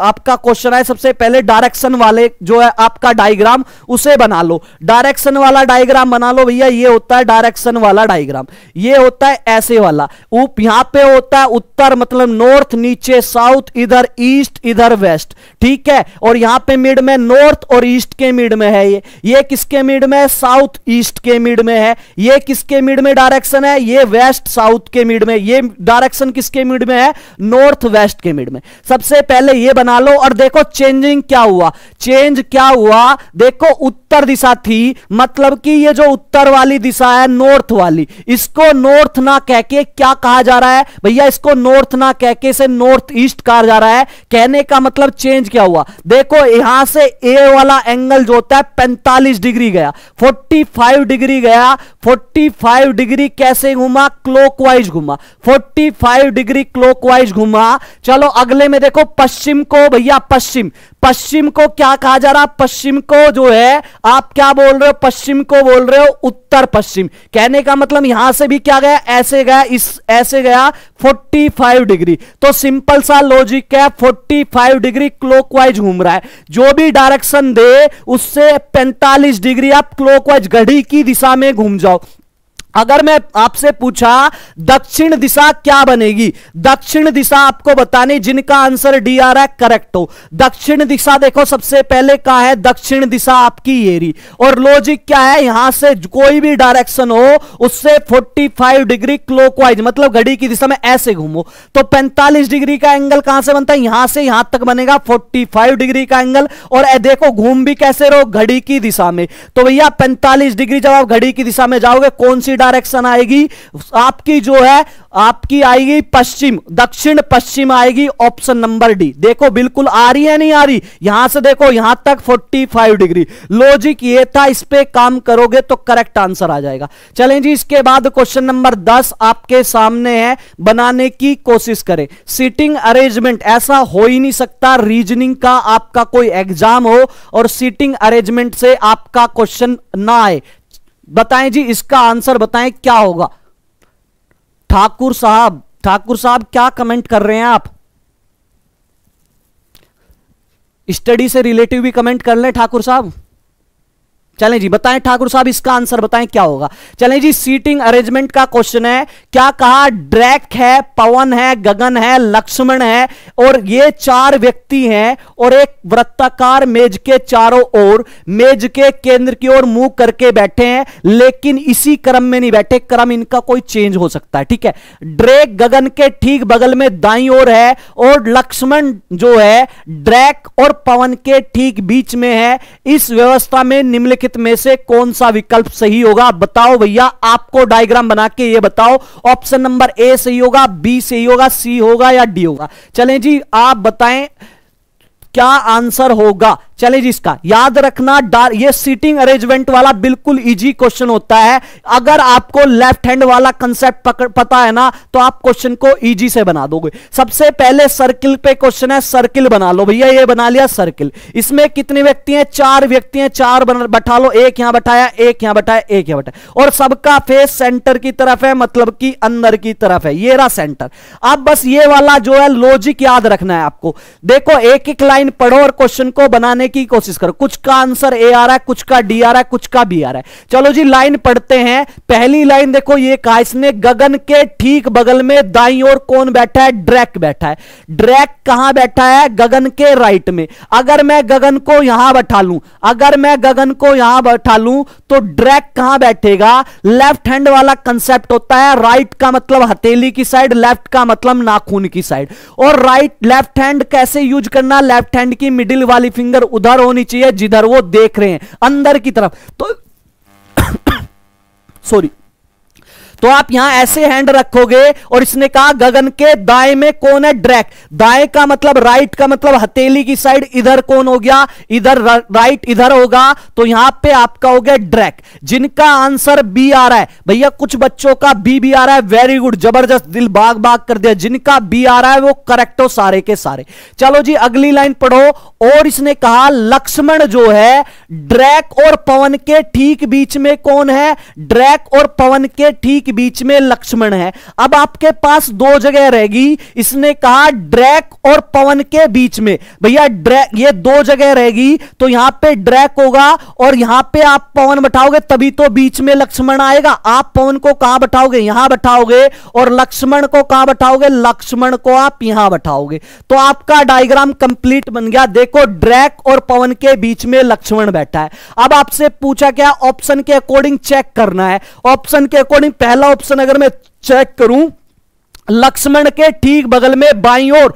आपका क्वेश्चन आए सबसे पहले डायरेक्शन वाले जो है आपका डायग्राम उसे बना लो डायरेक्शन वाला डायग्राम बना लो भैया ये होता है डायरेक्शन वाला डायग्राम ये होता है ऐसे वाला यहां पे होता है उत्तर मतलब नॉर्थ नीचे साउथ इधर ईस्ट इधर वेस्ट ठीक है और यहां पे मिड मिड में नॉर्थ और ईस्ट के मिड में है ये ये किसके मिड में है साउथ ईस्ट के मिड में है ये किसके मिड में डायरेक्शन है ये वेस्ट साउथ के मिड में ये डायरेक्शन किसके मिड में है नॉर्थ वेस्ट के मिड में सबसे पहले ये बना लो और देखो चेंजिंग क्या हुआ चेंज क्या हुआ देखो उत्तर दिशा थी मतलब कि ये जो उत्तर वाली दिशा है नॉर्थ वाली इसको नॉर्थ ना कह के क्या कहा जा रहा है भैया इसको नॉर्थ ना कह के से नॉर्थ ईस्ट कहा जा रहा है कहने का मतलब चेंज क्या हुआ देखो यहां से ए वाला एंगल जो होता है 45 डिग्री गया 45 डिग्री गया 45 डिग्री कैसे घुमा क्लॉकवाइज घुमा 45 डिग्री क्लॉकवाइज घुमा चलो अगले में देखो पश्चिम को भैया पश्चिम पश्चिम को क्या कहा जा रहा पश्चिम को जो है आप क्या बोल रहे हो पश्चिम को बोल रहे हो उत्तर पश्चिम कहने का मतलब यहां से भी क्या गया ऐसे गया इस ऐसे गया 45 डिग्री तो सिंपल सा लॉजिक है 45 डिग्री क्लॉकवाइज घूम रहा है जो भी डायरेक्शन दे उससे 45 डिग्री आप क्लॉकवाइज घड़ी की दिशा में घूम जाओ अगर मैं आपसे पूछा दक्षिण दिशा क्या बनेगी दक्षिण दिशा आपको बताने जिनका आंसर डी आ रहा है करेक्ट हो दक्षिण दिशा देखो सबसे पहले कहा है दक्षिण दिशा आपकी एरी और लॉजिक क्या है यहां से कोई भी डायरेक्शन हो उससे 45 डिग्री क्लोकवाइज मतलब घड़ी की दिशा में ऐसे घूमो तो 45 डिग्री का एंगल कहां से बनता है यहां से यहां तक बनेगा फाइव डिग्री का एंगल और देखो घूम भी कैसे रहो घड़ी की दिशा में तो भैया पैंतालीस डिग्री जब आप घड़ी की दिशा में जाओगे कौन सी डायरेक्शन आएगी आपकी जो है आपकी आएगी पश्चिम दक्षिण पश्चिम आएगी ऑप्शन नंबर डी देखो बिल्कुल आ रही है नहीं आ रही यहां से देखो यहां तक 45 डिग्री लॉजिक ये था इस पे काम करोगे तो करेक्ट आंसर आ जाएगा चलें जी इसके बाद क्वेश्चन नंबर 10 आपके सामने है बनाने की कोशिश करें सीटिंग अरेंजमेंट ऐसा हो ही नहीं सकता रीजनिंग का आपका कोई एग्जाम हो और सीटिंग अरेंजमेंट से आपका क्वेश्चन ना आए बताएं जी इसका आंसर बताएं क्या होगा ठाकुर साहब ठाकुर साहब क्या कमेंट कर रहे हैं आप स्टडी से रिलेटिव भी कमेंट कर लें ठाकुर साहब चलें जी बताएं ठाकुर साहब इसका आंसर बताएं क्या होगा चलें जी सीटिंग अरेंजमेंट का क्वेश्चन है क्या कहा ड्रैक है पवन है गगन है लक्ष्मण है और ये चार व्यक्ति हैं और एक वृत्ताकार मेज के चारों ओर मेज के केंद्र की ओर मुंह करके बैठे हैं लेकिन इसी क्रम में नहीं बैठे क्रम इनका कोई चेंज हो सकता है ठीक है ड्रैक गगन के ठीक बगल में दाई ओर है और लक्ष्मण जो है ड्रैक और पवन के ठीक बीच में है इस व्यवस्था में निम्नलिखित निम्नलिखित में से कौन सा विकल्प सही होगा बताओ भैया आपको डायग्राम बना के ये बताओ ऑप्शन नंबर ए सही होगा बी सही होगा सी होगा या डी होगा चलें जी आप बताएं क्या आंसर होगा चैलेंज इसका याद रखना ये सीटिंग अरेंजमेंट वाला बिल्कुल इजी क्वेश्चन होता है अगर आपको लेफ्ट हैंड वाला कंसेप्ट पता है ना तो आप क्वेश्चन को इजी से बना दोगे सबसे पहले सर्किल पे क्वेश्चन है सर्किल बना लो भैया ये बना लिया सर्किल इसमें कितने व्यक्ति हैं चार व्यक्ति हैं चार बैठा लो एक यहां बैठाया एक यहां बैठाया एक यहां बैठाया और सबका फेस सेंटर की तरफ है मतलब की अंदर की तरफ है ये रहा सेंटर अब बस ये वाला जो है लॉजिक याद रखना है आपको देखो एक एक लाइन पढ़ो और क्वेश्चन को बनाने की कोशिश करो कुछ का आंसर ए आ रहा है कुछ का डी आ रहा है कुछ का बी आ रहा है चलो जी लाइन पढ़ते हैं पहली लाइन देखो ये कहा इसने गगन के ठीक बगल में दाई और कौन बैठा है ड्रैक बैठा है ड्रैक कहां बैठा है गगन के राइट में अगर मैं गगन को यहां बैठा लू अगर मैं गगन को यहां बैठा लू तो ड्रैक कहां बैठेगा लेफ्ट हैंड वाला कंसेप्ट होता है राइट का मतलब हथेली की साइड लेफ्ट का मतलब नाखून की साइड और राइट लेफ्ट हैंड कैसे यूज करना लेफ्ट हैंड की मिडिल वाली फिंगर उधर होनी चाहिए जिधर वो देख रहे हैं अंदर की तरफ तो सॉरी (coughs) तो आप यहां ऐसे हैंड रखोगे और इसने कहा गगन के दाएं में कौन है ड्रैक दाएं का मतलब राइट का मतलब हथेली की साइड इधर कौन हो गया इधर राइट इधर होगा तो यहां पे आपका हो गया ड्रैक जिनका आंसर बी आ रहा है भैया कुछ बच्चों का बी भी आ रहा है वेरी गुड जबरदस्त दिल बाग बाग कर दिया जिनका बी आ रहा है वो करेक्ट हो सारे के सारे चलो जी अगली लाइन पढ़ो और इसने कहा लक्ष्मण जो है ड्रैक और पवन के ठीक बीच में कौन है ड्रैक और पवन के ठीक के बीच में लक्ष्मण है अब आपके पास दो जगह रहेगी इसने कहा ड्रैक और पवन के बीच में भैया ड्रैक ये दो जगह रहेगी तो यहां पे ड्रैक होगा और यहां पे आप पवन बैठाओगे तभी तो बीच में लक्ष्मण आएगा आप पवन को कहां बैठाओगे यहां बैठाओगे और लक्ष्मण को कहां बैठाओगे लक्ष्मण को आप यहां बैठाओगे तो आपका डायग्राम कंप्लीट बन गया देखो ड्रैक और पवन के बीच में लक्ष्मण बैठा है अब आपसे पूछा क्या ऑप्शन के अकॉर्डिंग चेक करना है ऑप्शन के अकॉर्डिंग पहला पहला ऑप्शन अगर मैं चेक करूं लक्ष्मण के ठीक बगल में बाई और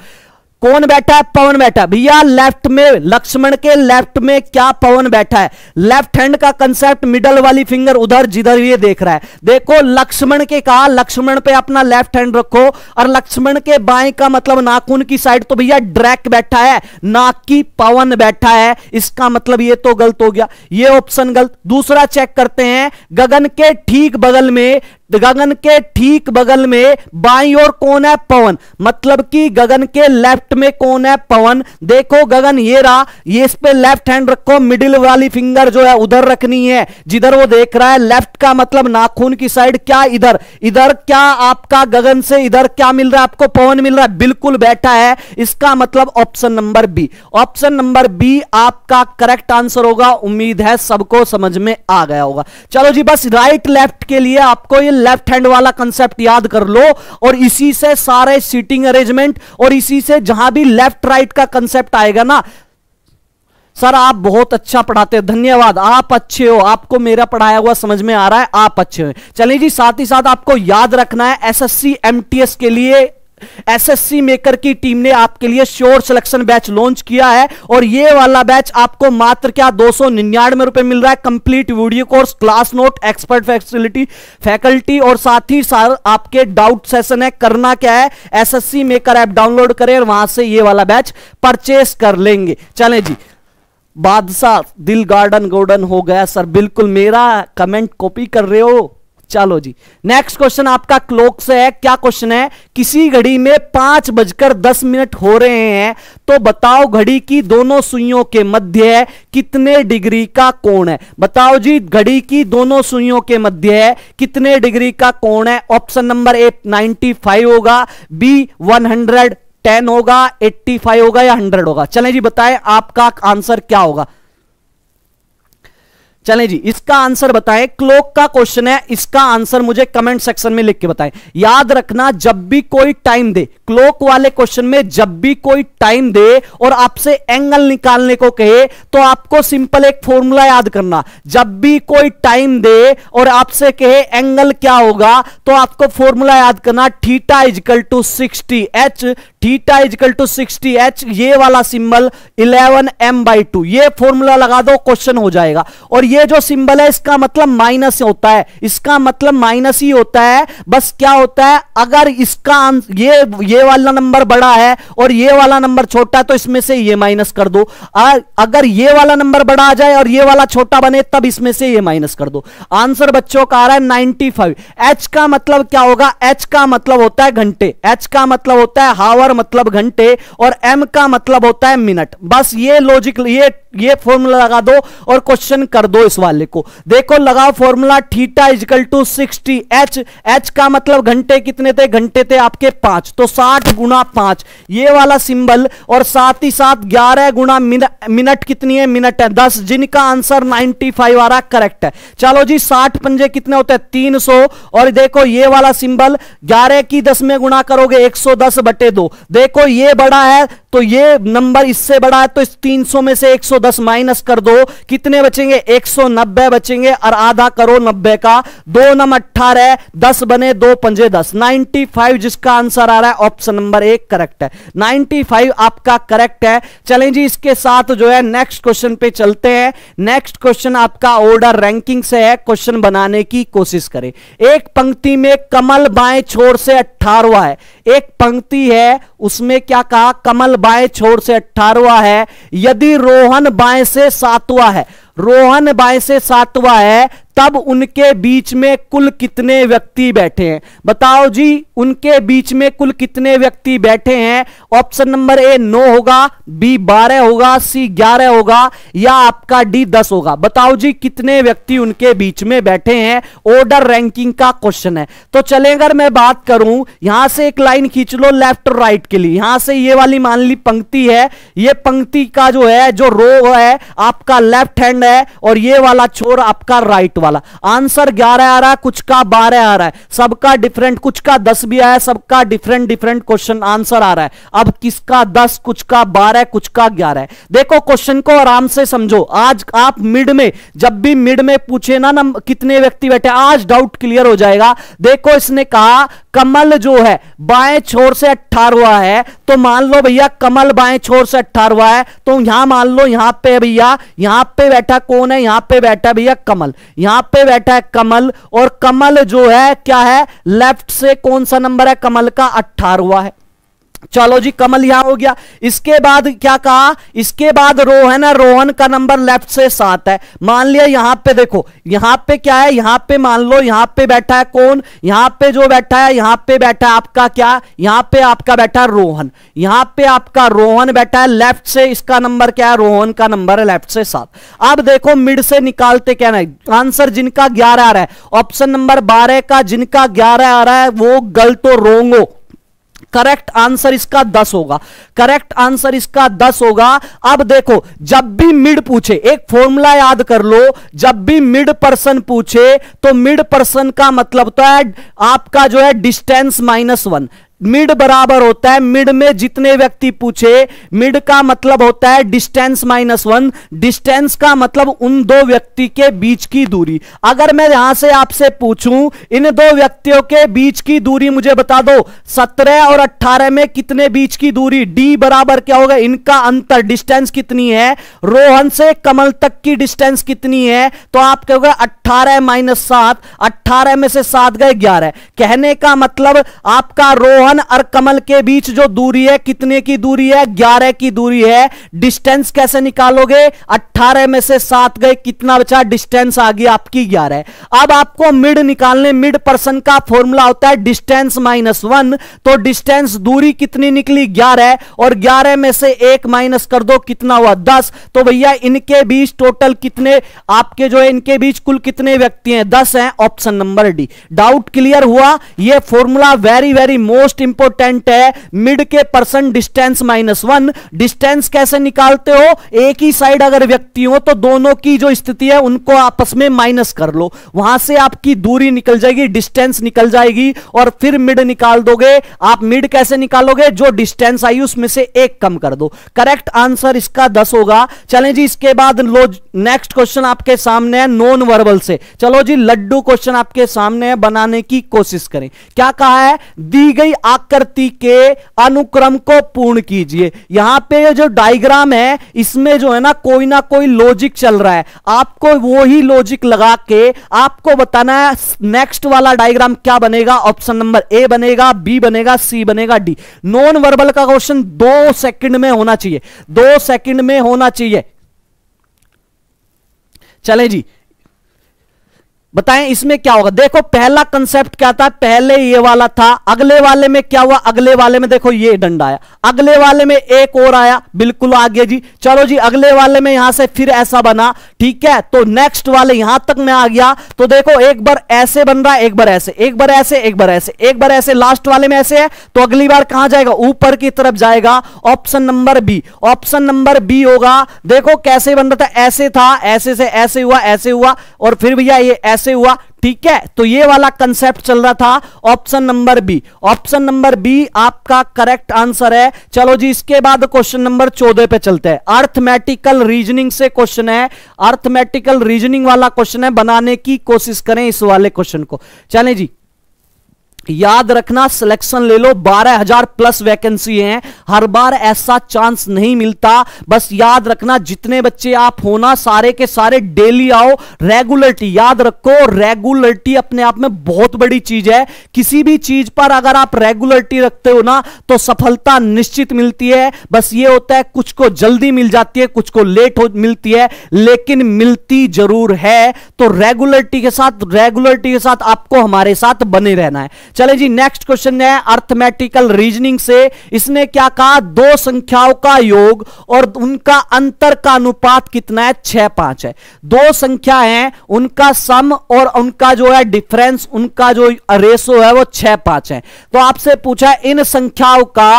कौन बैठा है पवन बैठा है भैया लेफ्ट में लक्ष्मण के लेफ्ट में क्या पवन बैठा है लेफ्ट हैंड का कंसेप्ट मिडल वाली फिंगर उधर जिधर ये देख रहा है देखो लक्ष्मण के कहा लक्ष्मण पे अपना लेफ्ट हैंड रखो और लक्ष्मण के बाएं का मतलब नाखून की साइड तो भैया ड्रैक बैठा है नाक की पवन बैठा है इसका मतलब ये तो गलत हो गया ये ऑप्शन गलत दूसरा चेक करते हैं गगन के ठीक बगल में गगन के ठीक बगल में बाई और कौन है पवन मतलब कि गगन के लेफ्ट में कौन है पवन देखो गगन ये रहा ये इस पे लेफ्ट हैंड रखो मिडिल वाली फिंगर जो है उधर रखनी है जिधर वो देख रहा है लेफ्ट का मतलब नाखून की साइड क्या इधर इधर क्या आपका गगन से इधर क्या मिल रहा है आपको पवन मिल रहा है बिल्कुल बैठा है इसका मतलब option number B option number B आपका करेक्ट आंसर होगा उम्मीद है सबको समझ में आ गया होगा चलो जी बस राइट लेफ्ट के लिए आपको ये लेफ्ट हैंड वाला कंसेप्ट याद कर लो और इसी से सारे सीटिंग अरेंजमेंट और इसी से जहां भी लेफ्ट राइट का कंसेप्ट आएगा ना सर आप बहुत अच्छा पढ़ाते हैं धन्यवाद आप अच्छे हो आपको मेरा पढ़ाया हुआ समझ में आ रहा है आप अच्छे हो चलिए जी साथ ही साथ आपको याद रखना है एसएससी एमटीएस के लिए एसएससी मेकर की टीम ने आपके लिए श्योर सिलेक्शन बैच लॉन्च किया है और ये वाला बैच आपको मात्र क्या दो सौ निन्यानवे रुपए मिल रहा है complete video course class note expert facility faculty और साथ ही साथ आपके डाउट सेशन है करना क्या है एसएससी मेकर ऐप डाउनलोड करें और वहां से ये वाला बैच परचेस कर लेंगे चले जी बादशाह दिल गार्डन गोर्डन हो गया सर बिल्कुल मेरा कमेंट कॉपी कर रहे हो चलो जी नेक्स्ट क्वेश्चन आपका क्लोक से है क्या क्वेश्चन है किसी घड़ी में पांच बजकर दस मिनट हो रहे हैं तो बताओ घड़ी की दोनों सुइयों के मध्य कितने डिग्री का कोण है बताओ जी घड़ी की दोनों सुइयों के मध्य कितने डिग्री का कोण है ऑप्शन नंबर ए 95 होगा बी 110 होगा 85 होगा या 100 होगा चलें जी बताएं आपका आंसर क्या होगा चलें जी इसका आंसर बताएं क्लोक का क्वेश्चन है इसका आंसर मुझे कमेंट सेक्शन में लिख के बताएं याद रखना जब भी कोई टाइम दे क्लोक वाले क्वेश्चन में जब भी कोई टाइम दे और आपसे एंगल निकालने को कहे तो आपको सिंपल एक फॉर्मूला याद करना जब भी कोई टाइम दे और आपसे कहे एंगल क्या होगा तो आपको फॉर्मूला याद करना theta equal two sixty H theta equal two sixty H ये वाला symbol eleven M by two ये फॉर्मूला लगा दो क्वेश्चन हो जाएगा और ये जो सिंबल है इसका मतलब माइनस होता है इसका मतलब माइनस ही होता है बस क्या होता है अगर इसका ये ये वाला नंबर बड़ा है और ये वाला नंबर छोटा है तो इसमें से ये माइनस कर दो अगर ये वाला नंबर बड़ा आ जाए और ये वाला छोटा बने तब इसमें से ये माइनस कर दो आंसर बच्चों का आ रहा है नाइनटी फाइव एच का मतलब क्या होगा एच का मतलब होता है घंटे एच का मतलब होता है हावर मतलब घंटे और एम का मतलब होता है मिनट बस ये लॉजिक ये ये फॉर्मूला लगा दो और क्वेश्चन कर दो इस वाले को देखो लगाओ formula theta equal two sixty H H का मतलब घंटे कितने थे घंटे थे आपके पांच तो साठ गुना पांच ये वाला सिंबल और साथ ही साथ ग्यारह गुना मिनट कितनी है मिनट है दस जिनका आंसर नाइनटी फाइव आ रहा करेक्ट है चलो जी साठ पंजे कितने होते हैं तीन सौ और देखो ये वाला सिंबल ग्यारह की दस में गुना करोगे एक सौ दस बटे दो देखो ये बड़ा है तो ये नंबर इससे बड़ा है तो इस 300 में से 110 माइनस कर दो कितने बचेंगे 190 बचेंगे और आधा करो 90 का दो नम अट्ठारह दस बने दो पंजे दस 95 जिसका आंसर आ रहा है ऑप्शन नंबर एक करेक्ट है 95 आपका करेक्ट है चले जी इसके साथ जो है नेक्स्ट क्वेश्चन पे चलते हैं नेक्स्ट क्वेश्चन आपका ऑर्डर रैंकिंग से है क्वेश्चन बनाने की कोशिश करें एक पंक्ति में कमल बाएं छोर से अट्ठारवा है एक पंक्ति है उसमें क्या कहा कमल बाएं छोर से अठारवा है यदि रोहन बाएं से सातवा है रोहन बाएं से सातवा है तब उनके बीच में कुल कितने व्यक्ति बैठे हैं बताओ जी उनके बीच में कुल कितने व्यक्ति बैठे हैं ऑप्शन नंबर ए नौ होगा बी बारह होगा सी ग्यारह होगा या आपका डी दस होगा बताओ जी कितने व्यक्ति उनके बीच में बैठे हैं ऑर्डर रैंकिंग का क्वेश्चन है तो चले अगर मैं बात करूं यहां से एक लाइन खींच लो लेफ्ट और राइट के लिए यहां से ये वाली मान ली पंक्ति है ये पंक्ति का जो है जो रो है आपका लेफ्ट हैंड है और ये वाला छोर आपका राइट वाला आंसर ग्यारह आ रहा है कुछ का बारह आ रहा है सबका डिफरेंट कुछ का दस भी आया सबका डिफरेंट डिफरेंट क्वेश्चन आंसर आ रहा है अब किसका दस कुछ का बारह कुछ का ग्यारह देखो क्वेश्चन को आराम से समझो आज आप मिड में जब भी मिड में पूछे ना ना कितने व्यक्ति बैठे आज डाउट क्लियर हो जाएगा देखो इसने कहा कमल जो है बाएं छोर से अट्ठार हुआ है तो मान लो भैया कमल बाएं छोर से अट्ठार हुआ है तो यहां मान लो यहां पे भैया यहां पे बैठा कौन है यहां पे बैठा भैया कमल यहां यहां पे बैठा है कमल और कमल जो है क्या है लेफ्ट से कौन सा नंबर है कमल का अट्ठारवा है चलो जी कमल यहां हो गया इसके बाद क्या कहा इसके बाद रोहन है रोहन का नंबर लेफ्ट से सात है मान लिया यहां पे देखो यहां पे क्या है यहां पे मान लो यहां पे बैठा है कौन यहां पे जो बैठा है यहां पे बैठा है आपका क्या यहां पे आपका बैठा है रोहन यहां पे आपका रोहन बैठा है लेफ्ट से इसका नंबर क्या है रोहन का नंबर है लेफ्ट से सात अब देखो मिड से निकालते क्या है आंसर जिनका ग्यारह आ रहा है ऑप्शन नंबर बारह का जिनका ग्यारह आ रहा है वो गलत रोंगो करेक्ट आंसर इसका दस होगा करेक्ट आंसर इसका दस होगा अब देखो जब भी मिड पूछे एक फॉर्मूला याद कर लो जब भी मिड पर्सन पूछे तो मिड पर्सन का मतलब तो है आपका जो है डिस्टेंस माइनस वन मिड बराबर होता है मिड में जितने व्यक्ति पूछे मिड का मतलब होता है डिस्टेंस माइनस वन डिस्टेंस का मतलब उन दो व्यक्ति के बीच की दूरी अगर मैं यहां से आपसे पूछूं इन दो व्यक्तियों के बीच की दूरी मुझे बता दो सत्रह और अट्ठारह में कितने बीच की दूरी डी बराबर क्या होगा इनका अंतर डिस्टेंस कितनी है रोहन से कमल तक की डिस्टेंस कितनी है तो आप कहोगे अट्ठारह माइनस सात अट्ठारह में से सात गए ग्यारह कहने का मतलब आपका रोहन मन और कमल के बीच जो दूरी है कितने की दूरी है ग्यारह की दूरी है डिस्टेंस कैसे निकालोगे अट्ठारह में से सात गए कितना बचा डिस्टेंस आ गया आपकी ग्यारह अब आपको मिड निकालने मिड पर्सन का फॉर्मूला होता है डिस्टेंस माइनस वन तो डिस्टेंस दूरी कितनी निकली ग्यारह और ग्यारह में से एक माइनस कर दो कितना हुआ दस तो भैया इनके बीच टोटल कितने आपके जो है इनके बीच कुल कितने व्यक्ति हैं दस हैं option number D doubt clear हुआ यह formula very very most important है मिड के person distance minus one distance कैसे निकालते हो एक ही साइड अगर व्यक्ति हो तो दोनों की जो स्थिति है उनको आपस में माइनस कर लो वहां से आपकी दूरी निकल जाएगी डिस्टेंस निकल जाएगी और फिर मिड निकाल दोगे आप मिड कैसे निकालोगे जो डिस्टेंस आई उसमें से एक कम कर दो करेक्ट आंसर इसका दस होगा चले जी इसके बाद नेक्स्ट क्वेश्चन आपके सामने है नॉन वर्बल से चलो जी लड्डू क्वेश्चन आपके सामने है बनाने की कोशिश करें क्या कहा है दी गई आकृति के अनुक्रम को पूर्ण कीजिए यहां पे ये जो डायग्राम है इसमें जो है ना कोई ना कोई लॉजिक चल रहा है आपको वो ही लॉजिक लगा के आपको बताना है नेक्स्ट वाला डायग्राम क्या बनेगा ऑप्शन नंबर ए बनेगा बी बनेगा सी बनेगा डी नॉन वर्बल का क्वेश्चन दो सेकंड में होना चाहिए दो सेकंड में होना चाहिए चले जी बताएं इसमें क्या होगा देखो पहला कंसेप्ट क्या था पहले ये वाला था अगले वाले में क्या हुआ अगले वाले में देखो ये डंडा आया अगले वाले में एक और आया बिल्कुल आगे जी चलो जी अगले वाले में यहां से फिर ऐसा बना ठीक है तो नेक्स्ट वाले यहां तक में आ गया तो देखो एक बार ऐसे बन रहा है एक बार ऐसे एक बार ऐसे एक बार ऐसे एक बार ऐसे लास्ट वाले में ऐसे है तो अगली बार कहां जाएगा ऊपर की तरफ जाएगा option number B option number B होगा देखो कैसे बन रहा था ऐसे था ऐसे से ऐसे हुआ ऐसे हुआ और फिर भैया ये ऐसे कैसे हुआ ठीक है तो ये वाला कंसेप्ट चल रहा था option number B option number B आपका करेक्ट आंसर है चलो जी इसके बाद क्वेश्चन नंबर चौदह पे चलते हैं अर्थमेटिकल रीजनिंग से क्वेश्चन है अर्थमेटिकल रीजनिंग वाला क्वेश्चन है बनाने की कोशिश करें इस वाले क्वेश्चन को चले जी याद रखना सिलेक्शन ले लो बारह हजार प्लस वैकेंसी हैं हर बार ऐसा चांस नहीं मिलता बस याद रखना जितने बच्चे आप होना सारे के सारे डेली आओ रेगुलरिटी याद रखो रेगुलरिटी अपने आप में बहुत बड़ी चीज है किसी भी चीज पर अगर आप रेगुलरिटी रखते हो ना तो सफलता निश्चित मिलती है बस ये होता है कुछ को जल्दी मिल जाती है कुछ को लेट हो मिलती है लेकिन मिलती जरूर है तो रेगुलरिटी के साथ रेगुलरिटी के साथ आपको हमारे साथ बने रहना है चले जी नेक्स्ट क्वेश्चन है अर्थमेटिकल रीजनिंग से इसने क्या कहा दो संख्याओं का योग और उनका अंतर का अनुपात कितना है छह पांच है दो संख्या है उनका सम और उनका जो है डिफरेंस उनका जो रेशो है वो छह पांच है तो आपसे पूछा इन संख्याओं का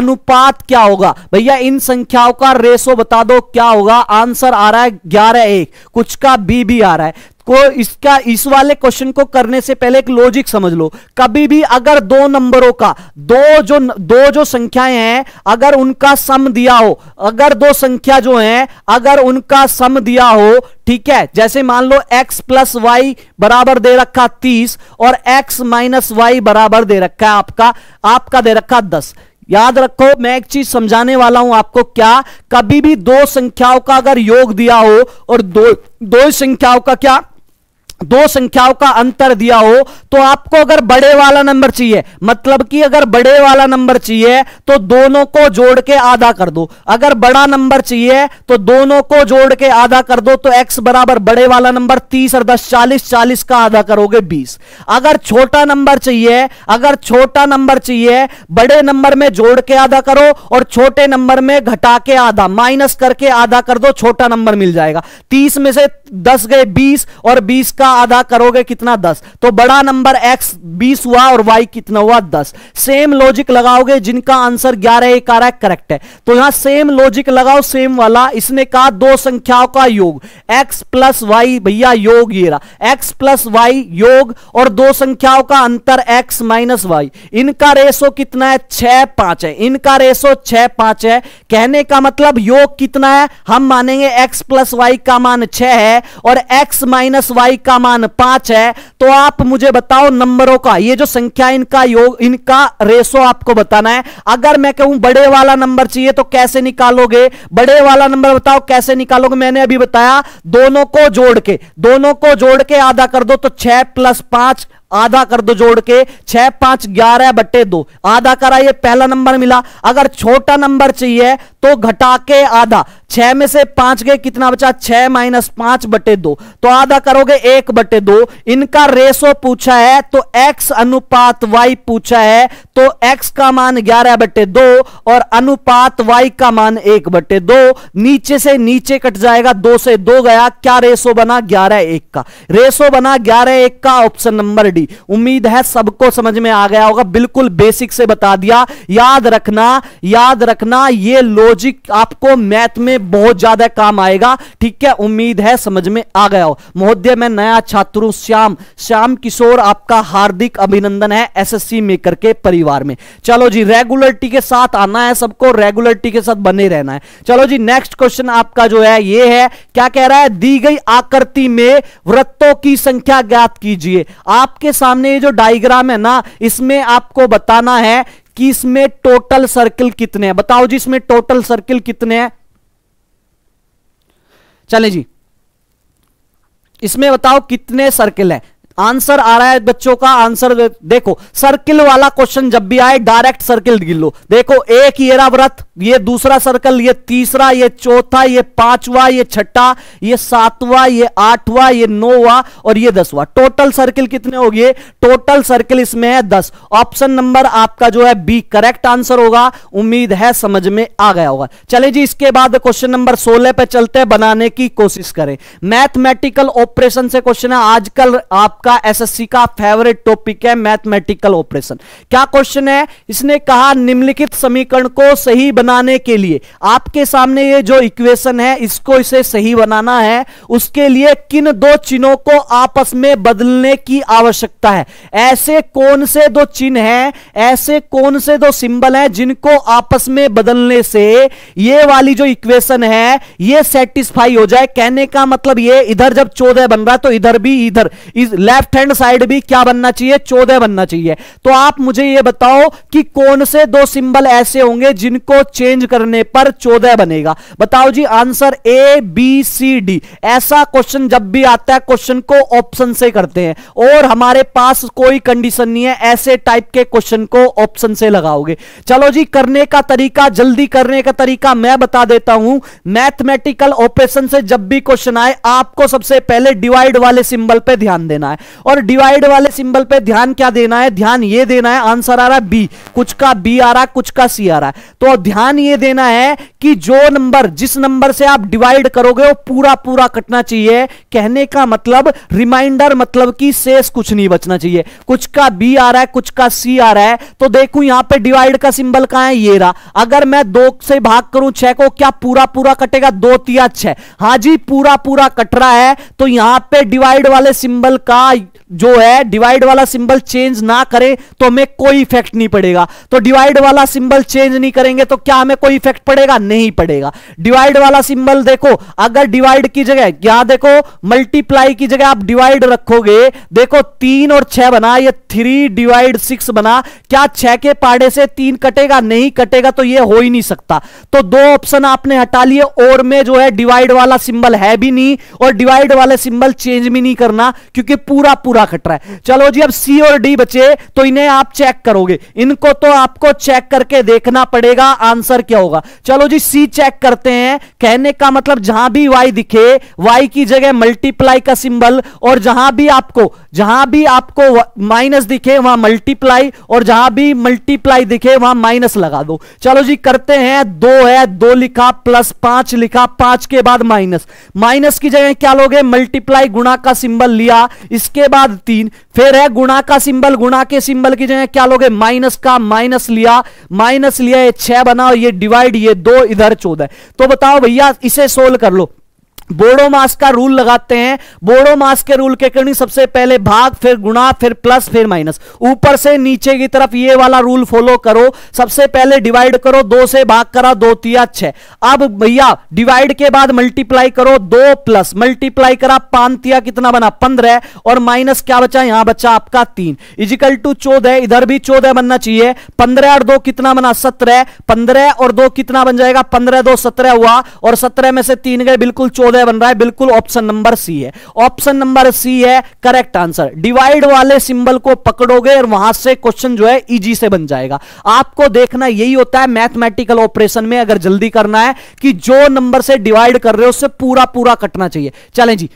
अनुपात क्या होगा भैया इन संख्याओं का रेशो बता दो क्या होगा आंसर आ रहा है ग्यारह एक कुछ का बी भी आ रहा है को इसका इस वाले क्वेश्चन को करने से पहले एक लॉजिक समझ लो कभी भी अगर दो नंबरों का दो जो दो जो संख्याएं हैं अगर उनका सम दिया हो अगर दो संख्या जो है अगर उनका सम दिया हो ठीक है जैसे मान लो x प्लस वाई बराबर दे रखा तीस और x माइनस वाई बराबर दे रखा है आपका आपका दे रखा दस याद रखो मैं एक चीज समझाने वाला हूं आपको क्या कभी भी दो संख्याओं का अगर योग दिया हो और दो दो संख्याओं का क्या दो संख्याओं का अंतर दिया हो तो आपको अगर बड़े वाला नंबर चाहिए मतलब कि अगर बड़े वाला नंबर चाहिए तो दोनों को जोड़ के आधा कर दो अगर बड़ा नंबर चाहिए तो दोनों को जोड़ के आधा कर दो तो x बराबर बड़े वाला नंबर तीस और दस चालीस चालीस का आधा करोगे बीस अगर छोटा नंबर चाहिए अगर छोटा नंबर चाहिए बड़े नंबर में जोड़ के आधा करो और छोटे नंबर में घटा के आधा माइनस करके आधा कर दो छोटा नंबर मिल जाएगा तीस में से दस गए बीस और बीस का आधा करोगे कितना दस तो बड़ा नंबर एक्स बीस हुआ और वाई कितना हुआ दस सेम लॉजिक लगाओगे जिनका आंसर ग्यारह एक आ करेक्ट है तो यहां सेम लॉजिक लगाओ सेम वाला इसने कहा दो संख्याओं का योग एक्स प्लस वाई भैया योग ये रहा एक्स प्लस वाई योग और दो संख्याओं का अंतर एक्स माइनस वाई इनका रेशो कितना है छह पांच है इनका रेशो छह पांच है कहने का मतलब योग कितना है हम मानेंगे एक्स प्लस वाई का मान छ है और एक्स माइनस वाई का मान पांच है तो आप मुझे बताओ नंबरों का ये जो संख्या इनका योग इनका रेशो आपको बताना है अगर मैं कहूं बड़े वाला नंबर चाहिए तो कैसे निकालोगे बड़े वाला नंबर बताओ कैसे निकालोगे मैंने अभी बताया दोनों को जोड़ के दोनों को जोड़ के आधा कर दो तो छह प्लस पांच आधा कर दो जोड़ के छह पांच ग्यारह बट्टे दो आधा करा ये पहला नंबर मिला अगर छोटा नंबर चाहिए तो घटा के आधा छह में से पांच गए कितना बचा छह माइनस पांच बटे दो तो आधा करोगे एक बटे दो इनका रेशो पूछा है तो एक्स अनुपात वाई पूछा है तो एक्स का मान ग्यारह बटे दो और अनुपात वाई का मान एक बटे दो नीचे से नीचे कट जाएगा दो से दो गया क्या रेशो बना ग्यारह एक का रेशो बना ग्यारह एक का ऑप्शन नंबर डी उम्मीद है सबको समझ में आ गया होगा बिल्कुल बेसिक से बता दिया याद रखना याद रखना ये लॉजिक आपको मैथ में बहुत ज्यादा काम आएगा ठीक है उम्मीद है समझ में आ गया हो महोदय मैं नया छात्र हूं श्याम श्याम किशोर आपका हार्दिक अभिनंदन है एसएससी मेकर के परिवार में चलो जी रेगुलरिटी के साथ आना है सबको रेगुलरिटी के साथ बने रहना है चलो जी नेक्स्ट क्वेश्चन आपका जो है ये है क्या कह रहा है दी गई आकृति में वृत्तों की संख्या ज्ञात कीजिए आपके सामने ये जो डायग्राम है ना इसमें आपको बताना है कि इसमें टोटल सर्किल कितने हैं बताओ जी इसमें टोटल सर्किल कितने हैं चले जी इसमें बताओ कितने सर्किल हैं आंसर आ रहा है बच्चों का आंसर देखो सर्किल वाला क्वेश्चन जब भी आए डायरेक्ट सर्किल गिर लो देखो एक ये व्रत ये दूसरा सर्कल ये तीसरा ये चौथा ये पांचवा ये छठा ये सातवा ये आठवा ये नौवा और ये दसवा टोटल सर्किल कितने हो गए टोटल सर्किल इसमें है दस ऑप्शन नंबर आपका जो है बी करेक्ट आंसर होगा उम्मीद है समझ में आ गया होगा चले जी इसके बाद क्वेश्चन नंबर सोलह पे चलते बनाने की कोशिश करें मैथमेटिकल ऑपरेशन से क्वेश्चन है आजकल आपका आपका एसएससी का फेवरेट टॉपिक है मैथमेटिकल ऑपरेशन क्या क्वेश्चन है इसने कहा निम्नलिखित समीकरण को सही बनाने के लिए आपके सामने ये जो इक्वेशन है इसको इसे सही बनाना है उसके लिए किन दो चिन्हों को आपस में बदलने की आवश्यकता है ऐसे कौन से दो चिन्ह है ऐसे कौन से दो सिंबल है जिनको आपस में बदलने से ये वाली जो इक्वेशन है ये सेटिस्फाई हो जाए कहने का मतलब ये इधर जब चौदह बन रहा है तो इधर भी इधर इस लेफ्ट हैंड साइड भी क्या बनना चाहिए चौदह बनना चाहिए तो आप मुझे यह बताओ कि कौन से दो सिंबल ऐसे होंगे जिनको चेंज करने पर चौदह बनेगा बताओ जी answer A B C D ऐसा क्वेश्चन जब भी आता है क्वेश्चन को ऑप्शन से करते हैं और हमारे पास कोई कंडीशन नहीं है ऐसे टाइप के क्वेश्चन को ऑप्शन से लगाओगे चलो जी करने का तरीका जल्दी करने का तरीका मैं बता देता हूं मैथमेटिकल ऑपरेशन से जब भी क्वेश्चन आए आपको सबसे पहले डिवाइड वाले सिंबल पे ध्यान देना है और डिवाइड वाले सिंबल पे ध्यान क्या देना है ध्यान ये देना है आंसर आ रहा है बी कुछ का बी आ रहा है कुछ का सी आ रहा है तो ध्यान ये देना है कि जो नंबर जिस नंबर से आप डिवाइड करोगे वो पूरा पूरा कटना चाहिए कहने का मतलब रिमाइंडर मतलब कि शेष कुछ नहीं बचना चाहिए कुछ का बी आ रहा है कुछ का सी आ रहा है तो देखू यहां पर डिवाइड का सिंबल कहा है ये रहा अगर मैं दो से भाग करूं छह को क्या पूरा पूरा कटेगा दो तिया छह हाजी पूरा पूरा कट रहा है तो यहां पे डिवाइड वाले सिंबल का का जो है डिवाइड वाला सिंबल चेंज ना करें तो हमें कोई इफेक्ट नहीं पड़ेगा तो डिवाइड वाला सिंबल चेंज नहीं करेंगे तो क्या हमें कोई इफेक्ट पड़ेगा नहीं पड़ेगा डिवाइड वाला सिंबल देखो अगर डिवाइड की जगह यहां देखो मल्टीप्लाई की जगह आप डिवाइड रखोगे देखो तीन और छह बना ये थ्री डिवाइड सिक्स बना क्या छह के पाड़े से तीन कटेगा नहीं कटेगा तो यह हो ही नहीं सकता तो दो ऑप्शन आपने हटा लिए और में जो है डिवाइड वाला सिंबल है भी नहीं और डिवाइड वाले सिंबल चेंज भी नहीं करना क्योंकि पूरा पूरा पूरा रहा है चलो जी अब सी और डी बचे तो इन्हें आप चेक करोगे इनको तो आपको चेक करके देखना पड़ेगा आंसर क्या होगा चलो जी सी चेक करते हैं कहने का मतलब जहां भी वाई दिखे वाई की जगह मल्टीप्लाई का सिंबल और जहां भी आपको जहां भी आपको माइनस दिखे वहां मल्टीप्लाई और जहां भी मल्टीप्लाई दिखे वहां माइनस लगा दो चलो जी करते हैं दो है दो लिखा प्लस पांच लिखा पांच के बाद माइनस माइनस की जगह क्या लोगे मल्टीप्लाई गुणा का सिंबल लिया इस के बाद तीन फिर है गुणा का सिंबल गुणा के सिंबल की जगह क्या लोगे माइनस का माइनस लिया माइनस लिया ये छह बना और ये डिवाइड ये दो इधर चौदह तो बताओ भैया इसे सोल्व कर लो बोडो मास का रूल लगाते हैं बोडो मास के रूल के कारण सबसे पहले भाग फिर गुणा फिर प्लस फिर माइनस ऊपर से नीचे की तरफ ये वाला रूल फॉलो करो सबसे पहले डिवाइड करो दो से भाग करा दो तिया छह अब भैया डिवाइड के बाद मल्टीप्लाई करो दो प्लस मल्टीप्लाई करा पान तिया कितना बना पंद्रह और माइनस क्या बचा यहां बचा आपका तीन इजिकल टू चौदह इधर भी चौदह बनना चाहिए पंद्रह और दो कितना बना सत्रह पंद्रह और दो कितना बन जाएगा पंद्रह दो सत्रह हुआ और सत्रह में से तीन गए बिल्कुल चौदह वह बन रहा है बिल्कुल ऑप्शन नंबर सी है ऑप्शन नंबर सी है करेक्ट आंसर डिवाइड वाले सिंबल को पकड़ोगे और वहां से क्वेश्चन जो है इजी e से बन जाएगा आपको देखना यही होता है मैथमेटिकल ऑपरेशन में अगर जल्दी करना है कि जो नंबर से डिवाइड कर रहे हो उससे पूरा पूरा कटना चाहिए चले जी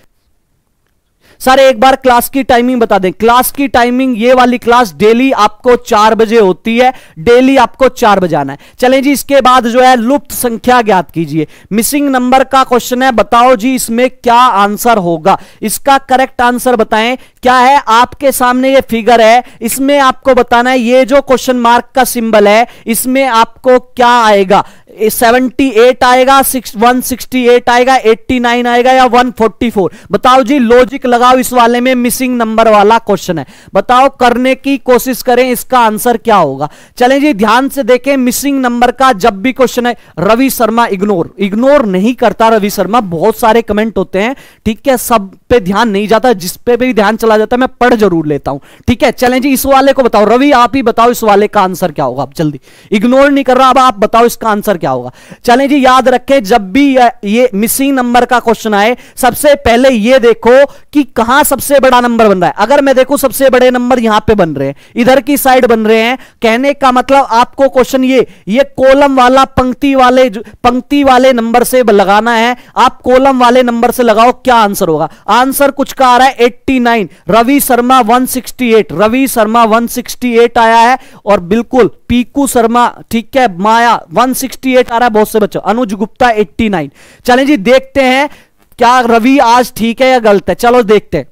सर एक बार क्लास की टाइमिंग बता दें क्लास की टाइमिंग ये वाली क्लास डेली आपको चार बजे होती है डेली आपको चार बजे आना है चले जी इसके बाद जो है लुप्त संख्या ज्ञात कीजिए मिसिंग नंबर का क्वेश्चन है बताओ जी इसमें क्या आंसर होगा इसका करेक्ट आंसर बताएं क्या है आपके सामने ये फिगर है इसमें आपको बताना है ये जो क्वेश्चन मार्क का सिंबल है इसमें आपको क्या आएगा सेवेंटी एट आएगा सिक्स वन सिक्सटी एट आएगा एट्टी नाइन आएगा या वन फोर्टी फोर बताओ जी लॉजिक लगाओ इस वाले में मिसिंग नंबर वाला क्वेश्चन है बताओ करने की कोशिश करें इसका आंसर क्या होगा चलें जी ध्यान से देखें मिसिंग नंबर का जब भी क्वेश्चन है रवि शर्मा इग्नोर इग्नोर नहीं करता रवि शर्मा बहुत सारे कमेंट होते हैं ठीक है सब पे ध्यान नहीं जाता जिस पे भी ध्यान चला जाता है मैं पढ़ जरूर लेता हूं ठीक है चलें जी इस वाले को बताओ रवि आप ही बताओ इस वाले का आंसर क्या होगा आप जल्दी इग्नोर नहीं कर रहा अब आप बताओ इसका आंसर क्या होगा चलें जी याद रखें जब भी ये मिसिंग नंबर का क्वेश्चन आए सबसे पहले ये देखो कि कहां सबसे बड़ा नंबर बन रहा है अगर मैं देखू सबसे बड़े नंबर यहां पे बन रहे हैं इधर की साइड बन रहे हैं कहने का मतलब आपको क्वेश्चन ये ये कोलम वाला पंक्ति वाले पंक्ति वाले नंबर से लगाना है आप कोलम वाले नंबर से लगाओ क्या आंसर होगा आंसर कुछ का आ रहा है 89 रवि शर्मा 168 रवि शर्मा 168 आया है और बिल्कुल पीकू शर्मा ठीक है माया 168 88 आ रहा है बहुत से बच्चों अनुज गुप्ता 89 चलें जी देखते हैं क्या रवि आज ठीक है या गलत है चलो देखते हैं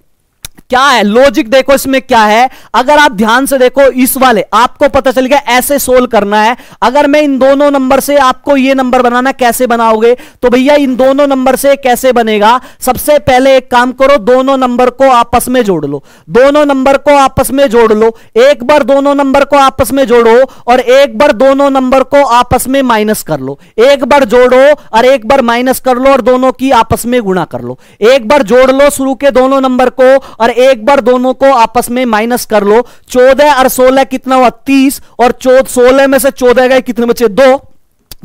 क्या है लॉजिक देखो इसमें क्या है अगर आप ध्यान से देखो इस वाले आपको पता चल गया ऐसे सोल्व करना है अगर मैं इन दोनों नंबर से आपको ये नंबर बनाना कैसे बनाओगे तो भैया इन दोनों नंबर से कैसे बनेगा सबसे पहले एक काम करो दोनों नंबर को आपस में जोड़ लो दोनों नंबर को आपस में जोड़ लो एक बार दोनों नंबर को आपस में जोड़ो और एक बार दोनों नंबर को आपस में माइनस कर लो एक बार जोड़ो और एक बार माइनस कर लो और दोनों की आपस में गुणा कर लो एक बार जोड़ लो शुरू के दोनों नंबर को और एक बार दोनों को आपस में माइनस कर लो चौदह और सोलह कितना हुआ तीस और चौदह सोलह में से चौदह गए कितने बचे दो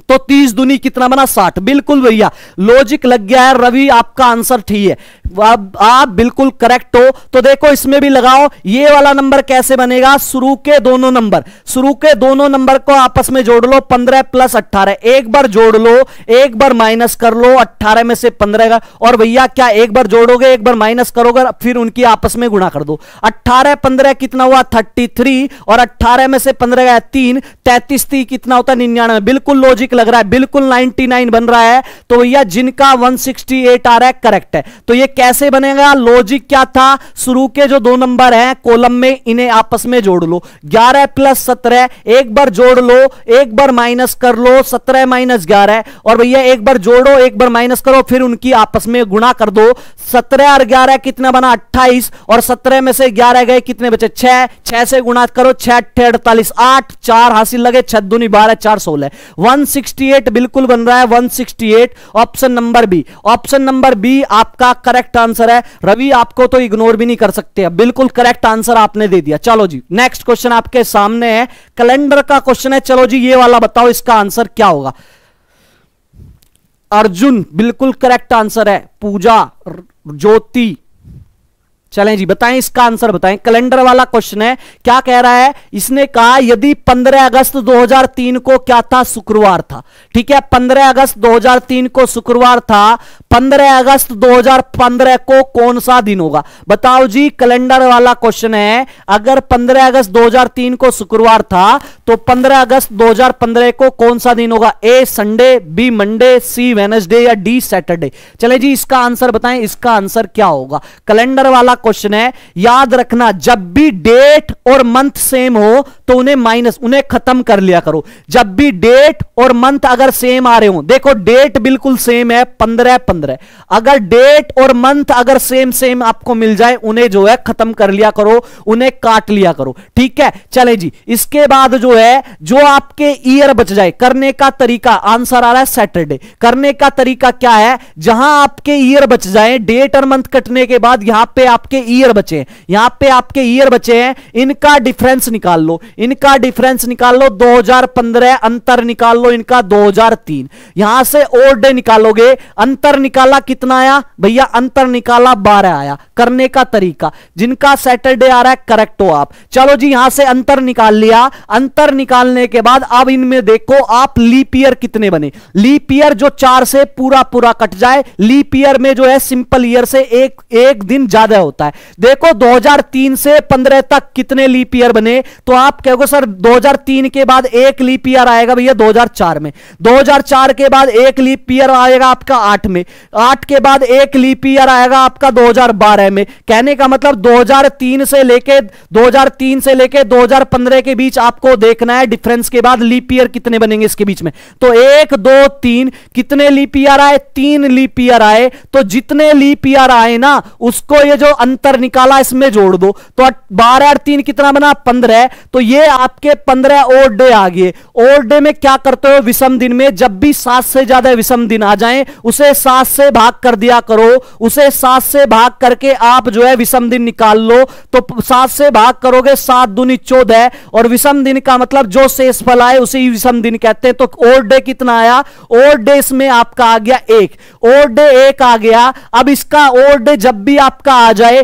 तो तीस दुनी कितना बना साठ बिल्कुल भैया लॉजिक लग गया है रवि आपका आंसर ठीक है आप, आप बिल्कुल करेक्ट हो तो देखो इसमें भी लगाओ ये वाला नंबर कैसे बनेगा शुरू के दोनों नंबर शुरू के दोनों नंबर को आपस में जोड़ लो पंद्रह प्लस अट्ठारह एक बार जोड़ लो एक बार माइनस कर लो अट्ठारह में से पंद्रह का और भैया क्या एक बार जोड़ोगे एक बार माइनस करोगे फिर उनकी आपस में गुणा कर दो अट्ठारह पंद्रह कितना हुआ थर्टी थ्री और अट्ठारह में से पंद्रह का तीन तैतीस थी कितना होता है निन्यानवे बिल्कुल लॉजिक लग रहा है बिल्कुल नाइनटी नाइन बन रहा है तो भैया जिनका वन सिक्सटी एट आ रहा है करेक्ट है तो ये कैसे बनेगा लॉजिक क्या था शुरू के जो दो नंबर हैं कॉलम में इन्हें आपस में जोड़ लो 11 प्लस सत्रह एक बार जोड़ लो एक बार माइनस कर लो 17 माइनस ग्यारह और भैया एक बार जोड़ो एक बार माइनस करो फिर उनकी आपस में गुणा कर दो 17 और 11 कितना बना 28 और 17 में से 11 गए कितने बचे छह छह से गुणा करो छह अट्ठे अड़तालीस आठ चार हासिल लगे छदुनी बारह चार सोलह वन बिल्कुल बन रहा है one option number B option number B आपका करेक्ट करेक्ट आंसर है रवि आपको तो इग्नोर भी नहीं कर सकते बिल्कुल करेक्ट आंसर आपने दे दिया चलो जी नेक्स्ट क्वेश्चन आपके सामने है कैलेंडर का क्वेश्चन है चलो जी ये वाला बताओ इसका आंसर क्या होगा अर्जुन बिल्कुल करेक्ट आंसर है पूजा ज्योति चलें जी बताएं इसका आंसर बताएं कैलेंडर वाला क्वेश्चन है क्या कह रहा है इसने कहा यदि 15 अगस्त 2003 को क्या था शुक्रवार था ठीक है 15 अगस्त 2003 को शुक्रवार था 15 अगस्त 2015 को कौन सा दिन होगा बताओ जी कैलेंडर वाला क्वेश्चन है अगर 15 अगस्त 2003 को शुक्रवार था तो 15 अगस्त 2015 को कौन सा दिन होगा A Sunday B Monday C Wednesday या डी सैटरडे चले जी इसका आंसर बताएं इसका आंसर क्या होगा कैलेंडर वाला क्वेश्चन है याद रखना जब भी डेट और मंथ सेम हो तो उन्हें माइनस उन्हें खत्म कर लिया करो जब भी डेट और मंथ अगर सेम आ रहे हो देखो डेट बिल्कुल सेम है पंद्रह पंद्रह अगर डेट और मंथ अगर सेम सेम आपको मिल जाए उन्हें जो है खत्म कर लिया करो उन्हें काट लिया करो ठीक है चले जी इसके बाद जो है जो आपके ईयर बच जाए करने का तरीका आंसर आ रहा है सैटरडे करने का तरीका क्या है जहां आपके ईयर बच जाए डेट और मंथ कटने के बाद यहां पे आप आपके ईयर बचे हैं यहां पे आपके ईयर बचे हैं इनका डिफरेंस निकाल लो इनका डिफरेंस निकाल लो 2015 अंतर निकाल लो इनका 2003 यहां से ओल्ड डे निकालोगे अंतर निकाला कितना आया भैया अंतर निकाला बारह आया करने का तरीका जिनका सैटरडे आ रहा है करेक्ट हो आप चलो जी यहां से अंतर निकाल लिया अंतर निकालने के बाद अब इनमें देखो आप लीप ईयर कितने बने लीप ईयर जो चार से पूरा पूरा कट जाए लीप ईयर में जो है सिंपल ईयर से एक एक दिन ज्यादा होता होता है देखो 2003 से 15 तक कितने लीप ईयर बने तो आप कहोगे सर 2003 के बाद एक लीप ईयर आएगा भैया 2004 में 2004 के बाद एक लीप ईयर आएगा आपका 8 में 8 के बाद एक लीप ईयर आएगा आपका 2012 में कहने का मतलब 2003 से लेके 2003 से लेके 2015 के बीच आपको देखना है डिफरेंस के बाद लीप ईयर कितने बनेंगे इसके बीच में तो एक दो तीन कितने लीप ईयर आए तीन लीप ईयर आए तो जितने लीप ईयर आए ना उसको ये जो अंतर निकाला इसमें जोड़ दो तो बारह और तीन कितना बना पंद्रह तो ये आपके पंद्रह ओड डे आ गए ओड डे में क्या करते हो विषम दिन में जब भी सात से ज्यादा विषम दिन आ जाए उसे सात से भाग कर दिया करो उसे सात से भाग करके आप जो है विषम दिन निकाल लो तो सात से भाग करोगे सात दुनी चौदह और विषम दिन का मतलब जो शेष फल आए उसे विषम दिन कहते हैं तो ओड डे कितना आया ओड डे इसमें आपका आ गया एक ओड डे एक आ गया अब इसका ओड डे जब भी आपका आ जाए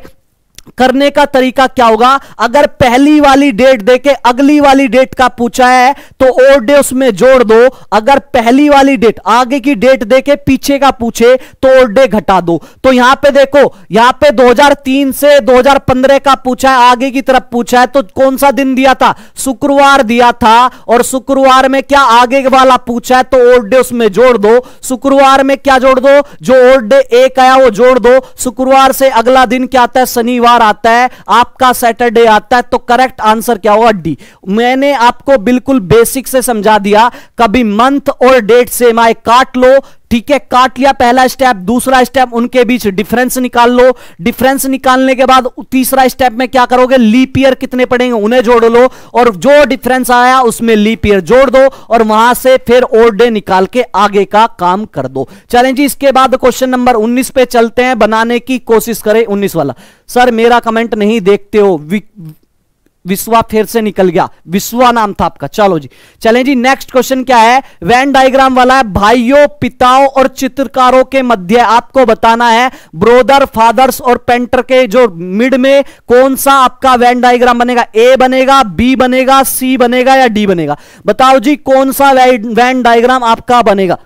करने का तरीका क्या होगा अगर पहली वाली डेट देके अगली वाली डेट का पूछा है तो और डे उसमें जोड़ दो अगर पहली वाली डेट आगे की डेट देके पीछे का पूछे तो और डे घटा दो तो यहां पे देखो यहां पे 2003 से 2015 का पूछा है आगे की तरफ पूछा है तो कौन सा दिन दिया था शुक्रवार दिया था और शुक्रवार में क्या आगे वाला पूछा है तो और डे उसमें जोड़ दो शुक्रवार में क्या जोड़ दो जो और डे एक आया वो जोड़ दो शुक्रवार से अगला दिन क्या आता है शनिवार बुधवार आता है आपका सैटरडे आता है तो करेक्ट आंसर क्या होगा डी मैंने आपको बिल्कुल बेसिक से समझा दिया कभी मंथ और डेट से माई काट लो ठीक है काट लिया पहला स्टेप दूसरा स्टेप उनके बीच डिफरेंस निकाल लो डिफरेंस निकालने के बाद तीसरा स्टेप में क्या करोगे लीपियर कितने पड़ेंगे उन्हें जोड़ लो और जो डिफरेंस आया उसमें लीपियर जोड़ दो और वहां से फिर और डे निकाल के आगे का काम कर दो चलें जी इसके बाद क्वेश्चन नंबर 19 पे चलते हैं बनाने की कोशिश करें 19 वाला सर मेरा कमेंट नहीं देखते हो विश्वा फिर से निकल गया विश्वा नाम था आपका चलो जी चले जी नेक्स्ट क्वेश्चन क्या है वैन डायग्राम वाला है भाइयों पिताओं और चित्रकारों के मध्य आपको बताना है ब्रोदर फादर्स और पेंटर के जो मिड में कौन सा आपका वैन डायग्राम बनेगा ए बनेगा बी बनेगा सी बनेगा या डी बनेगा बताओ जी कौन सा वैन डायग्राम आपका बनेगा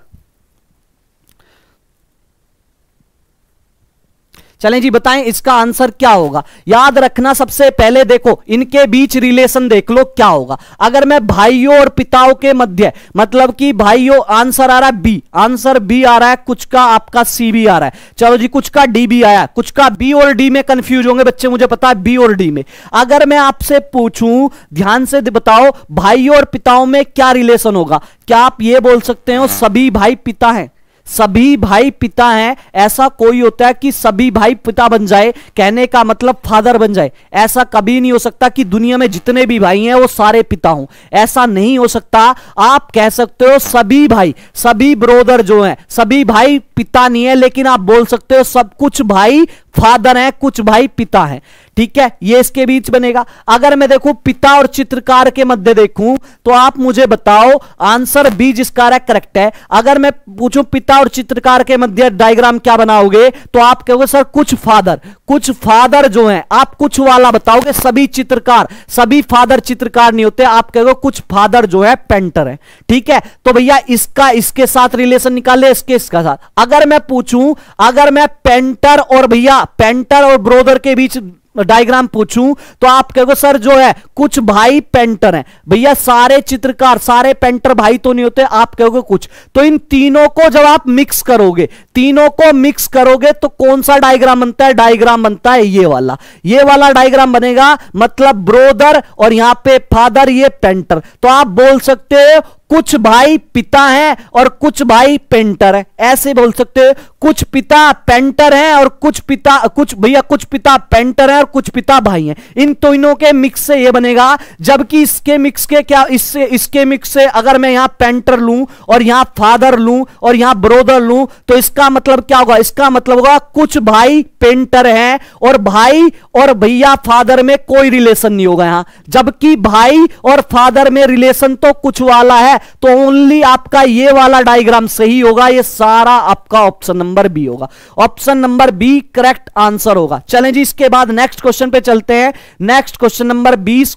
चलें जी बताएं इसका आंसर क्या होगा याद रखना सबसे पहले देखो इनके बीच रिलेशन देख लो क्या होगा अगर मैं भाइयों और पिताओं के मध्य मतलब कि भाइयों आंसर आ रहा है बी आंसर बी आ रहा है कुछ का आपका सी भी आ रहा है चलो जी कुछ का डी भी आया कुछ का बी और डी में कंफ्यूज होंगे बच्चे मुझे पता है बी और डी में अगर मैं आपसे पूछूं ध्यान से बताओ भाइयों और पिताओं में क्या रिलेशन होगा क्या आप ये बोल सकते हो हाँ। सभी भाई पिता हैं सभी भाई पिता हैं ऐसा कोई होता है कि सभी भाई पिता बन जाए कहने का मतलब फादर बन जाए ऐसा कभी नहीं हो सकता कि दुनिया में जितने भी भाई हैं वो सारे पिता हों ऐसा नहीं हो सकता आप कह सकते हो सभी भाई सभी ब्रोदर जो हैं सभी भाई पिता नहीं है लेकिन आप बोल सकते हो सब कुछ भाई फादर हैं कुछ भाई पिता हैं ठीक है ये इसके बीच बनेगा अगर मैं देखू पिता और चित्रकार के मध्य देखू तो आप मुझे बताओ आंसर बी जिसका करेक्ट है अगर मैं पूछू पिता और चित्रकार के मध्य डायग्राम क्या बनाओगे तो आप कहोगे सर कुछ फादर कुछ फादर जो हैं आप कुछ वाला बताओगे सभी चित्रकार सभी फादर चित्रकार नहीं होते आप कहोगे कुछ फादर जो है पेंटर है ठीक है तो भैया इसका इसके साथ रिलेशन निकाले इसके इसका साथ अगर मैं पूछूं अगर मैं पेंटर और भैया पेंटर और ब्रोदर के बीच डायग्राम पूछूं तो आप कहोगे सर जो है कुछ भाई पेंटर हैं भैया सारे चित्रकार सारे पेंटर भाई तो नहीं होते आप कहोगे कुछ तो इन तीनों को जब आप मिक्स करोगे तीनों को मिक्स करोगे तो कौन सा डायग्राम बनता है डायग्राम बनता है ये वाला ये वाला डायग्राम बनेगा मतलब ब्रोदर और यहां पे फादर ये पेंटर तो आप बोल सकते हो कुछ भाई पिता हैं और कुछ भाई पेंटर है ऐसे बोल सकते हो कुछ पिता पेंटर हैं और कुछ पिता कुछ भैया कुछ पिता पेंटर हैं और कुछ पिता भाई हैं इन तीनों के मिक्स से ये बनेगा जबकि इसके मिक्स के क्या इससे इसके मिक्स से अगर मैं यहां पेंटर लूं और यहां फादर लूं और यहां ब्रोदर लूं तो इसका इसका मतलब क्या होगा इसका मतलब होगा कुछ भाई पेंटर हैं और भाई और भैया फादर में कोई रिलेशन नहीं होगा यहां जबकि भाई और फादर में रिलेशन तो कुछ वाला है तो ओनली आपका ये वाला डायग्राम सही होगा ये सारा आपका ऑप्शन नंबर बी होगा option number B correct answer होगा चलें जी इसके बाद नेक्स्ट क्वेश्चन पे चलते हैं नेक्स्ट क्वेश्चन नंबर बीस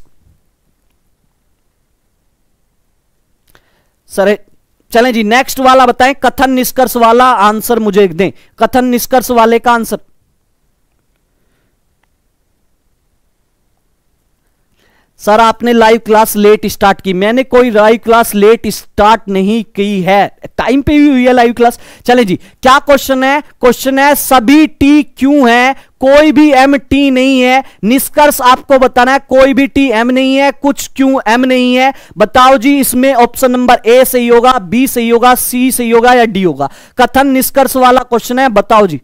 सर चलें जी नेक्स्ट वाला बताएं कथन निष्कर्ष वाला आंसर मुझे दें कथन निष्कर्ष वाले का आंसर सर आपने लाइव क्लास लेट स्टार्ट की मैंने कोई लाइव क्लास लेट स्टार्ट नहीं की है टाइम पे भी हुई है लाइव क्लास चले जी क्या क्वेश्चन है क्वेश्चन है सभी टी क्यों है कोई भी एम टी नहीं है निष्कर्ष आपको बताना है कोई भी टी एम नहीं है कुछ क्यों एम नहीं है बताओ जी इसमें ऑप्शन नंबर ए सही होगा बी सही होगा सी सही होगा या डी होगा कथन निष्कर्ष वाला क्वेश्चन है बताओ जी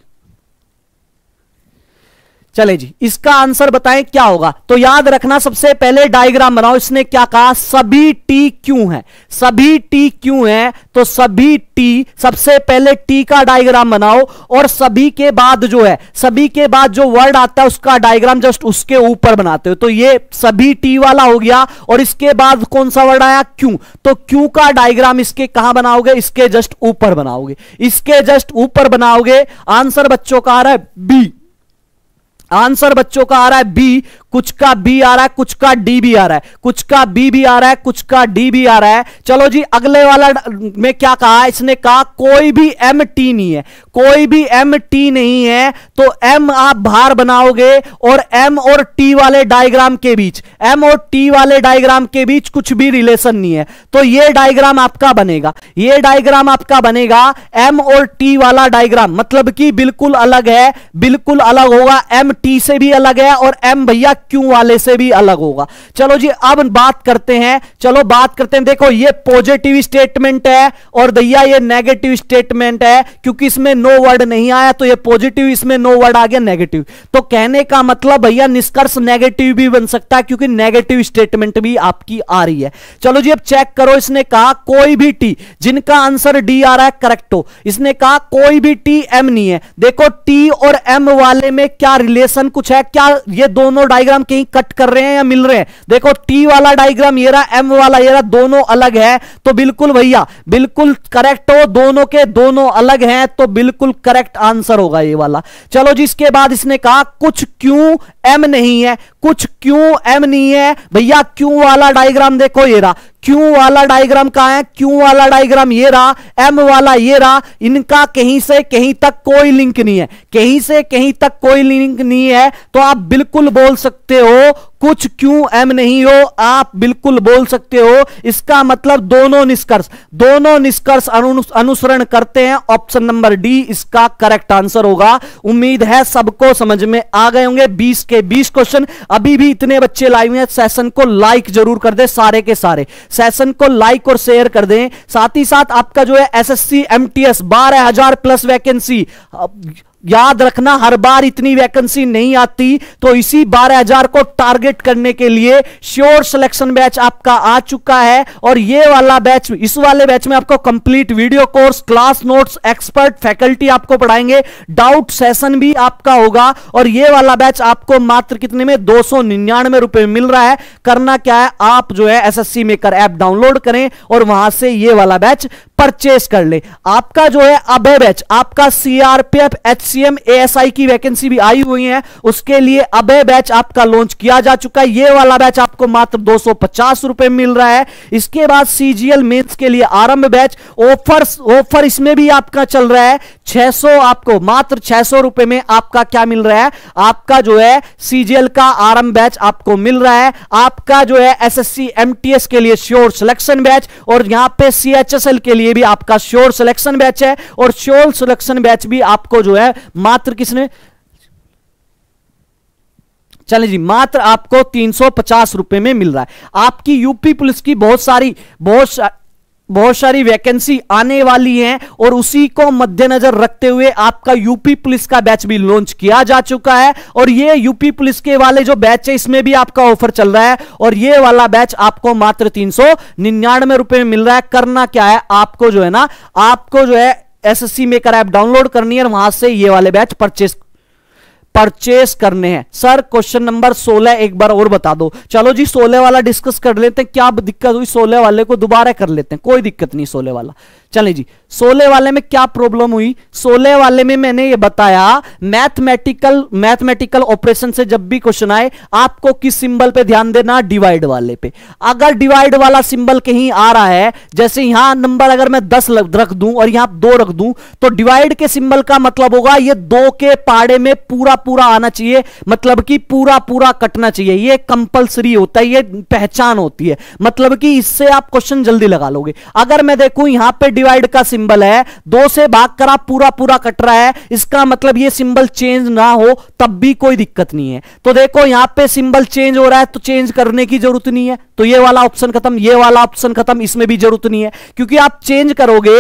चले जी इसका आंसर बताएं क्या होगा तो याद रखना सबसे पहले डायग्राम बनाओ इसने क्या कहा सभी टी क्यू है सभी टी क्यू है तो सभी टी सबसे पहले टी का डायग्राम बनाओ और सभी के बाद जो है सभी के बाद जो वर्ड आता है उसका डायग्राम जस्ट उसके ऊपर बनाते हो तो ये सभी टी वाला हो गया और इसके बाद कौन सा वर्ड आया क्यू तो क्यू का डायग्राम इसके कहां बनाओगे इसके जस्ट ऊपर बनाओगे इसके जस्ट ऊपर बनाओगे आंसर बच्चों का आ रहा है बी आंसर बच्चों का आ रहा है बी कुछ का बी आ रहा है कुछ का डी भी आ रहा है कुछ का बी भी आ रहा है कुछ का डी भी आ रहा है चलो जी अगले वाला में क्या कहा इसने कहा कोई भी एम टी नहीं है कोई भी एम टी नहीं है तो एम आप भार बनाओगे और एम और टी वाले डायग्राम के बीच एम और टी वाले डायग्राम के बीच कुछ भी रिलेशन नहीं है तो ये डायग्राम आपका बनेगा ये डायग्राम आपका बनेगा एम और टी वाला डायग्राम मतलब कि बिल्कुल अलग है बिल्कुल अलग होगा एम टी से भी अलग है और एम भैया क्यों वाले से भी अलग होगा चलो जी अब बात करते हैं चलो बात करते हैं देखो ये पॉजिटिव स्टेटमेंट है और दैया ये नेगेटिव स्टेटमेंट है क्योंकि इसमें नो वर्ड नहीं आया तो ये पॉजिटिव इसमें नो वर्ड आ गया नेगेटिव तो कहने का मतलब भैया निष्कर्ष नेगेटिव भी बन सकता है क्योंकि नेगेटिव स्टेटमेंट भी आपकी आ रही है चलो जी अब चेक करो इसने कहा कोई भी टी जिनका आंसर डी आ रहा है करेक्ट हो इसने कहा कोई भी टी एम नहीं है देखो टी और एम वाले में क्या रिलेशन कुछ है क्या ये दोनों डाइग डायग्राम कहीं कट कर रहे हैं या मिल रहे हैं देखो टी वाला डायग्राम ये रहा एम वाला ये रहा दोनों अलग है तो बिल्कुल भैया बिल्कुल करेक्ट हो दोनों के दोनों अलग हैं तो बिल्कुल करेक्ट आंसर होगा ये वाला चलो जी इसके बाद इसने कहा कुछ क्यों एम नहीं है कुछ क्यों एम नहीं है भैया क्यों वाला डायग्राम देखो ये रहा क्यू वाला डायग्राम कहा है क्यू वाला डायग्राम ये रहा एम वाला ये रहा इनका कहीं से कहीं तक कोई लिंक नहीं है कहीं से कहीं तक कोई लिंक नहीं है तो आप बिल्कुल बोल सकते हो कुछ क्यों एम नहीं हो आप बिल्कुल बोल सकते हो इसका मतलब दोनों निष्कर्ष दोनों निष्कर्ष अनुसरण करते हैं ऑप्शन नंबर डी इसका करेक्ट आंसर होगा उम्मीद है सबको समझ में आ गए होंगे बीस के बीस क्वेश्चन अभी भी इतने बच्चे लाइव हैं सेशन को लाइक जरूर कर दे सारे के सारे सेशन को लाइक और शेयर कर दें साथ ही साथ आपका जो है एस एस बारह हजार प्लस वैकेंसी याद रखना हर बार इतनी वैकेंसी नहीं आती तो इसी 12000 को टारगेट करने के लिए श्योर सिलेक्शन बैच आपका आ चुका है और ये वाला बैच इस वाले बैच में आपको complete video course class notes expert faculty आपको पढ़ाएंगे डाउट सेशन भी आपका होगा और ये वाला बैच आपको मात्र कितने में दो रुपए मिल रहा है करना क्या है आप जो है एस मेकर ऐप डाउनलोड करें और वहां से ये वाला बैच परचेस कर ले आपका जो है अभय बैच आपका सीआरपीएफ एच एससीएम एएसआई की वैकेंसी भी आई हुई है उसके लिए अबे बैच आपका लॉन्च किया जा चुका है ये वाला बैच आपको मात्र दो रुपए मिल रहा है इसके बाद सीजीएल मेन्स के लिए आरंभ बैच ऑफर ऑफर इसमें भी आपका चल रहा है छह आपको मात्र छह रुपए में आपका क्या मिल रहा है आपका जो है सीजीएल का आरंभ बैच आपको मिल रहा है आपका जो है एसएससी एमटीएस के लिए श्योर सिलेक्शन बैच और यहां पे सीएचएसएल के लिए भी आपका श्योर सिलेक्शन बैच है और श्योर सिलेक्शन बैच भी आपको जो है मात्र किसने चलिए जी मात्र आपको तीन सौ पचास रुपए में मिल रहा है आपकी यूपी पुलिस की बहुत सारी बहुत सा, बहुत सारी वैकेंसी आने वाली है और उसी को मद्देनजर रखते हुए आपका यूपी पुलिस का बैच भी लॉन्च किया जा चुका है और ये यूपी पुलिस के वाले जो बैच है इसमें भी आपका ऑफर चल रहा है और ये वाला बैच आपको मात्र तीन सौ निन्यानवे रुपए में मिल रहा है करना क्या है आपको जो है ना आपको जो है एसएससी मेकर ऐप डाउनलोड करनी है वहां से ये वाले बैच परचेस परचेस करने हैं सर क्वेश्चन नंबर 16 एक बार और बता दो चलो जी 16 वाला डिस्कस कर लेते हैं क्या दिक्कत हुई 16 वाले को दोबारा कर लेते हैं कोई दिक्कत नहीं 16 वाला चले जी सोले वाले में क्या प्रॉब्लम हुई सोले वाले में मैंने ये बताया मैथमेटिकल मैथमेटिकल ऑपरेशन से जब भी क्वेश्चन आए आपको किस सिंबल पे ध्यान देना डिवाइड वाले पे अगर डिवाइड वाला सिंबल कहीं आ रहा है जैसे यहां नंबर अगर मैं दस रख दूं और यहां दो रख दूं तो डिवाइड के सिंबल का मतलब होगा ये दो के पाड़े में पूरा पूरा आना चाहिए मतलब कि पूरा पूरा कटना चाहिए ये कंपल्सरी होता है ये पहचान होती है मतलब कि इससे आप क्वेश्चन जल्दी लगा लोगे अगर मैं देखू यहां पर डिवाइड का सिंबल है दो से भाग करा पूरा पूरा कट रहा है इसका मतलब ये सिंबल चेंज ना हो तब भी कोई दिक्कत नहीं है तो देखो यहां पे सिंबल चेंज हो रहा है तो चेंज करने की जरूरत नहीं है तो ये वाला ऑप्शन खत्म ये वाला ऑप्शन खत्म इसमें भी जरूरत नहीं है क्योंकि आप चेंज करोगे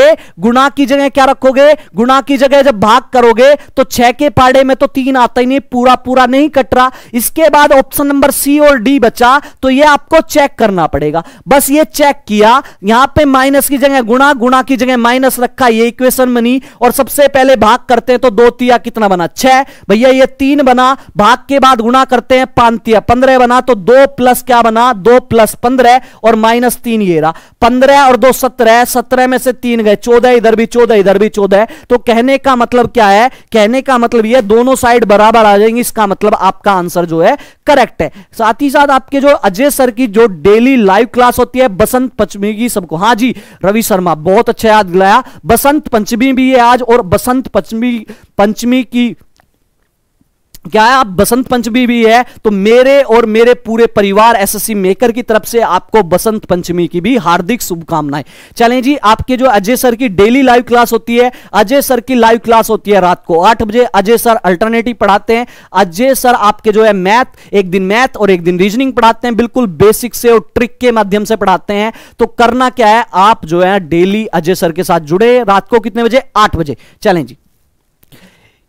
गुणा की जगह क्या रखोगे गुणा की जगह जब भाग करोगे तो छह के पाड़े में तो तीन आता ही नहीं पूरा पूरा नहीं कट रहा इसके बाद ऑप्शन नंबर सी और डी बचा तो ये आपको चेक करना पड़ेगा बस ये चेक किया यहां पे माइनस की जगह गुणा गुणा की जगह माइनस रखा ये इक्वेशन बनी और सबसे पहले भाग करते हैं तो दो तिया कितना बना छह भैया ये तीन बना भाग के बाद गुणा करते हैं पांतिया पंद्रह बना तो दो प्लस क्या बना दो प्लस पंद्रह और माइनस तीन ये रहा पंद्रह और दो सत्रह सत्रह में से तीन गए चौदह इधर भी चौदह इधर भी चौदह तो कहने का मतलब क्या है कहने का मतलब यह दोनों साइड बराबर आ जाएंगे इसका मतलब आपका आंसर जो है करेक्ट है साथ ही साथ आपके जो अजय सर की जो डेली लाइव क्लास होती है बसंत पंचमी की सबको हाँ जी रवि शर्मा बहुत अच्छा याद दिलाया बसंत पंचमी भी है आज और बसंत पंचमी पंचमी की क्या है आप बसंत पंचमी भी है तो मेरे और मेरे पूरे परिवार एसएससी मेकर की तरफ से आपको बसंत पंचमी की भी हार्दिक शुभकामनाएं चलें जी आपके जो अजय सर की डेली लाइव क्लास होती है अजय सर की लाइव क्लास होती है रात को आठ बजे अजय सर अल्टरनेटिव पढ़ाते हैं अजय सर आपके जो है मैथ एक दिन मैथ और एक दिन रीजनिंग पढ़ाते हैं बिल्कुल बेसिक से और ट्रिक के माध्यम से पढ़ाते हैं तो करना क्या है आप जो है डेली अजय सर के साथ जुड़े रात को कितने बजे आठ बजे चलें जी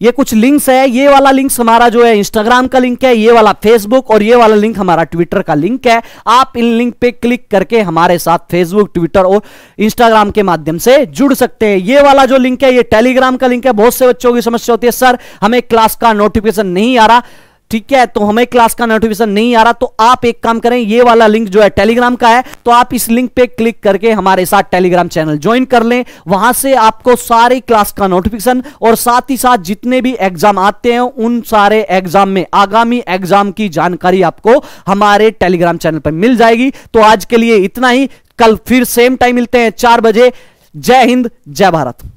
ये कुछ लिंक्स है ये वाला लिंक हमारा जो है इंस्टाग्राम का लिंक है ये वाला फेसबुक और ये वाला लिंक हमारा ट्विटर का लिंक है आप इन लिंक पे क्लिक करके हमारे साथ फेसबुक ट्विटर और इंस्टाग्राम के माध्यम से जुड़ सकते हैं ये वाला जो लिंक है ये टेलीग्राम का लिंक है बहुत से बच्चों की समस्या होती है सर हमें क्लास का नोटिफिकेशन नहीं आ रहा ठीक है तो हमें क्लास का नोटिफिकेशन नहीं आ रहा तो आप एक काम करें ये वाला लिंक जो है टेलीग्राम का है तो आप इस लिंक पे क्लिक करके हमारे साथ टेलीग्राम चैनल ज्वाइन कर लें वहां से आपको सारी क्लास का नोटिफिकेशन और साथ ही साथ जितने भी एग्जाम आते हैं उन सारे एग्जाम में आगामी एग्जाम की जानकारी आपको हमारे टेलीग्राम चैनल पर मिल जाएगी तो आज के लिए इतना ही कल फिर सेम टाइम मिलते हैं चार बजे जय हिंद जय भारत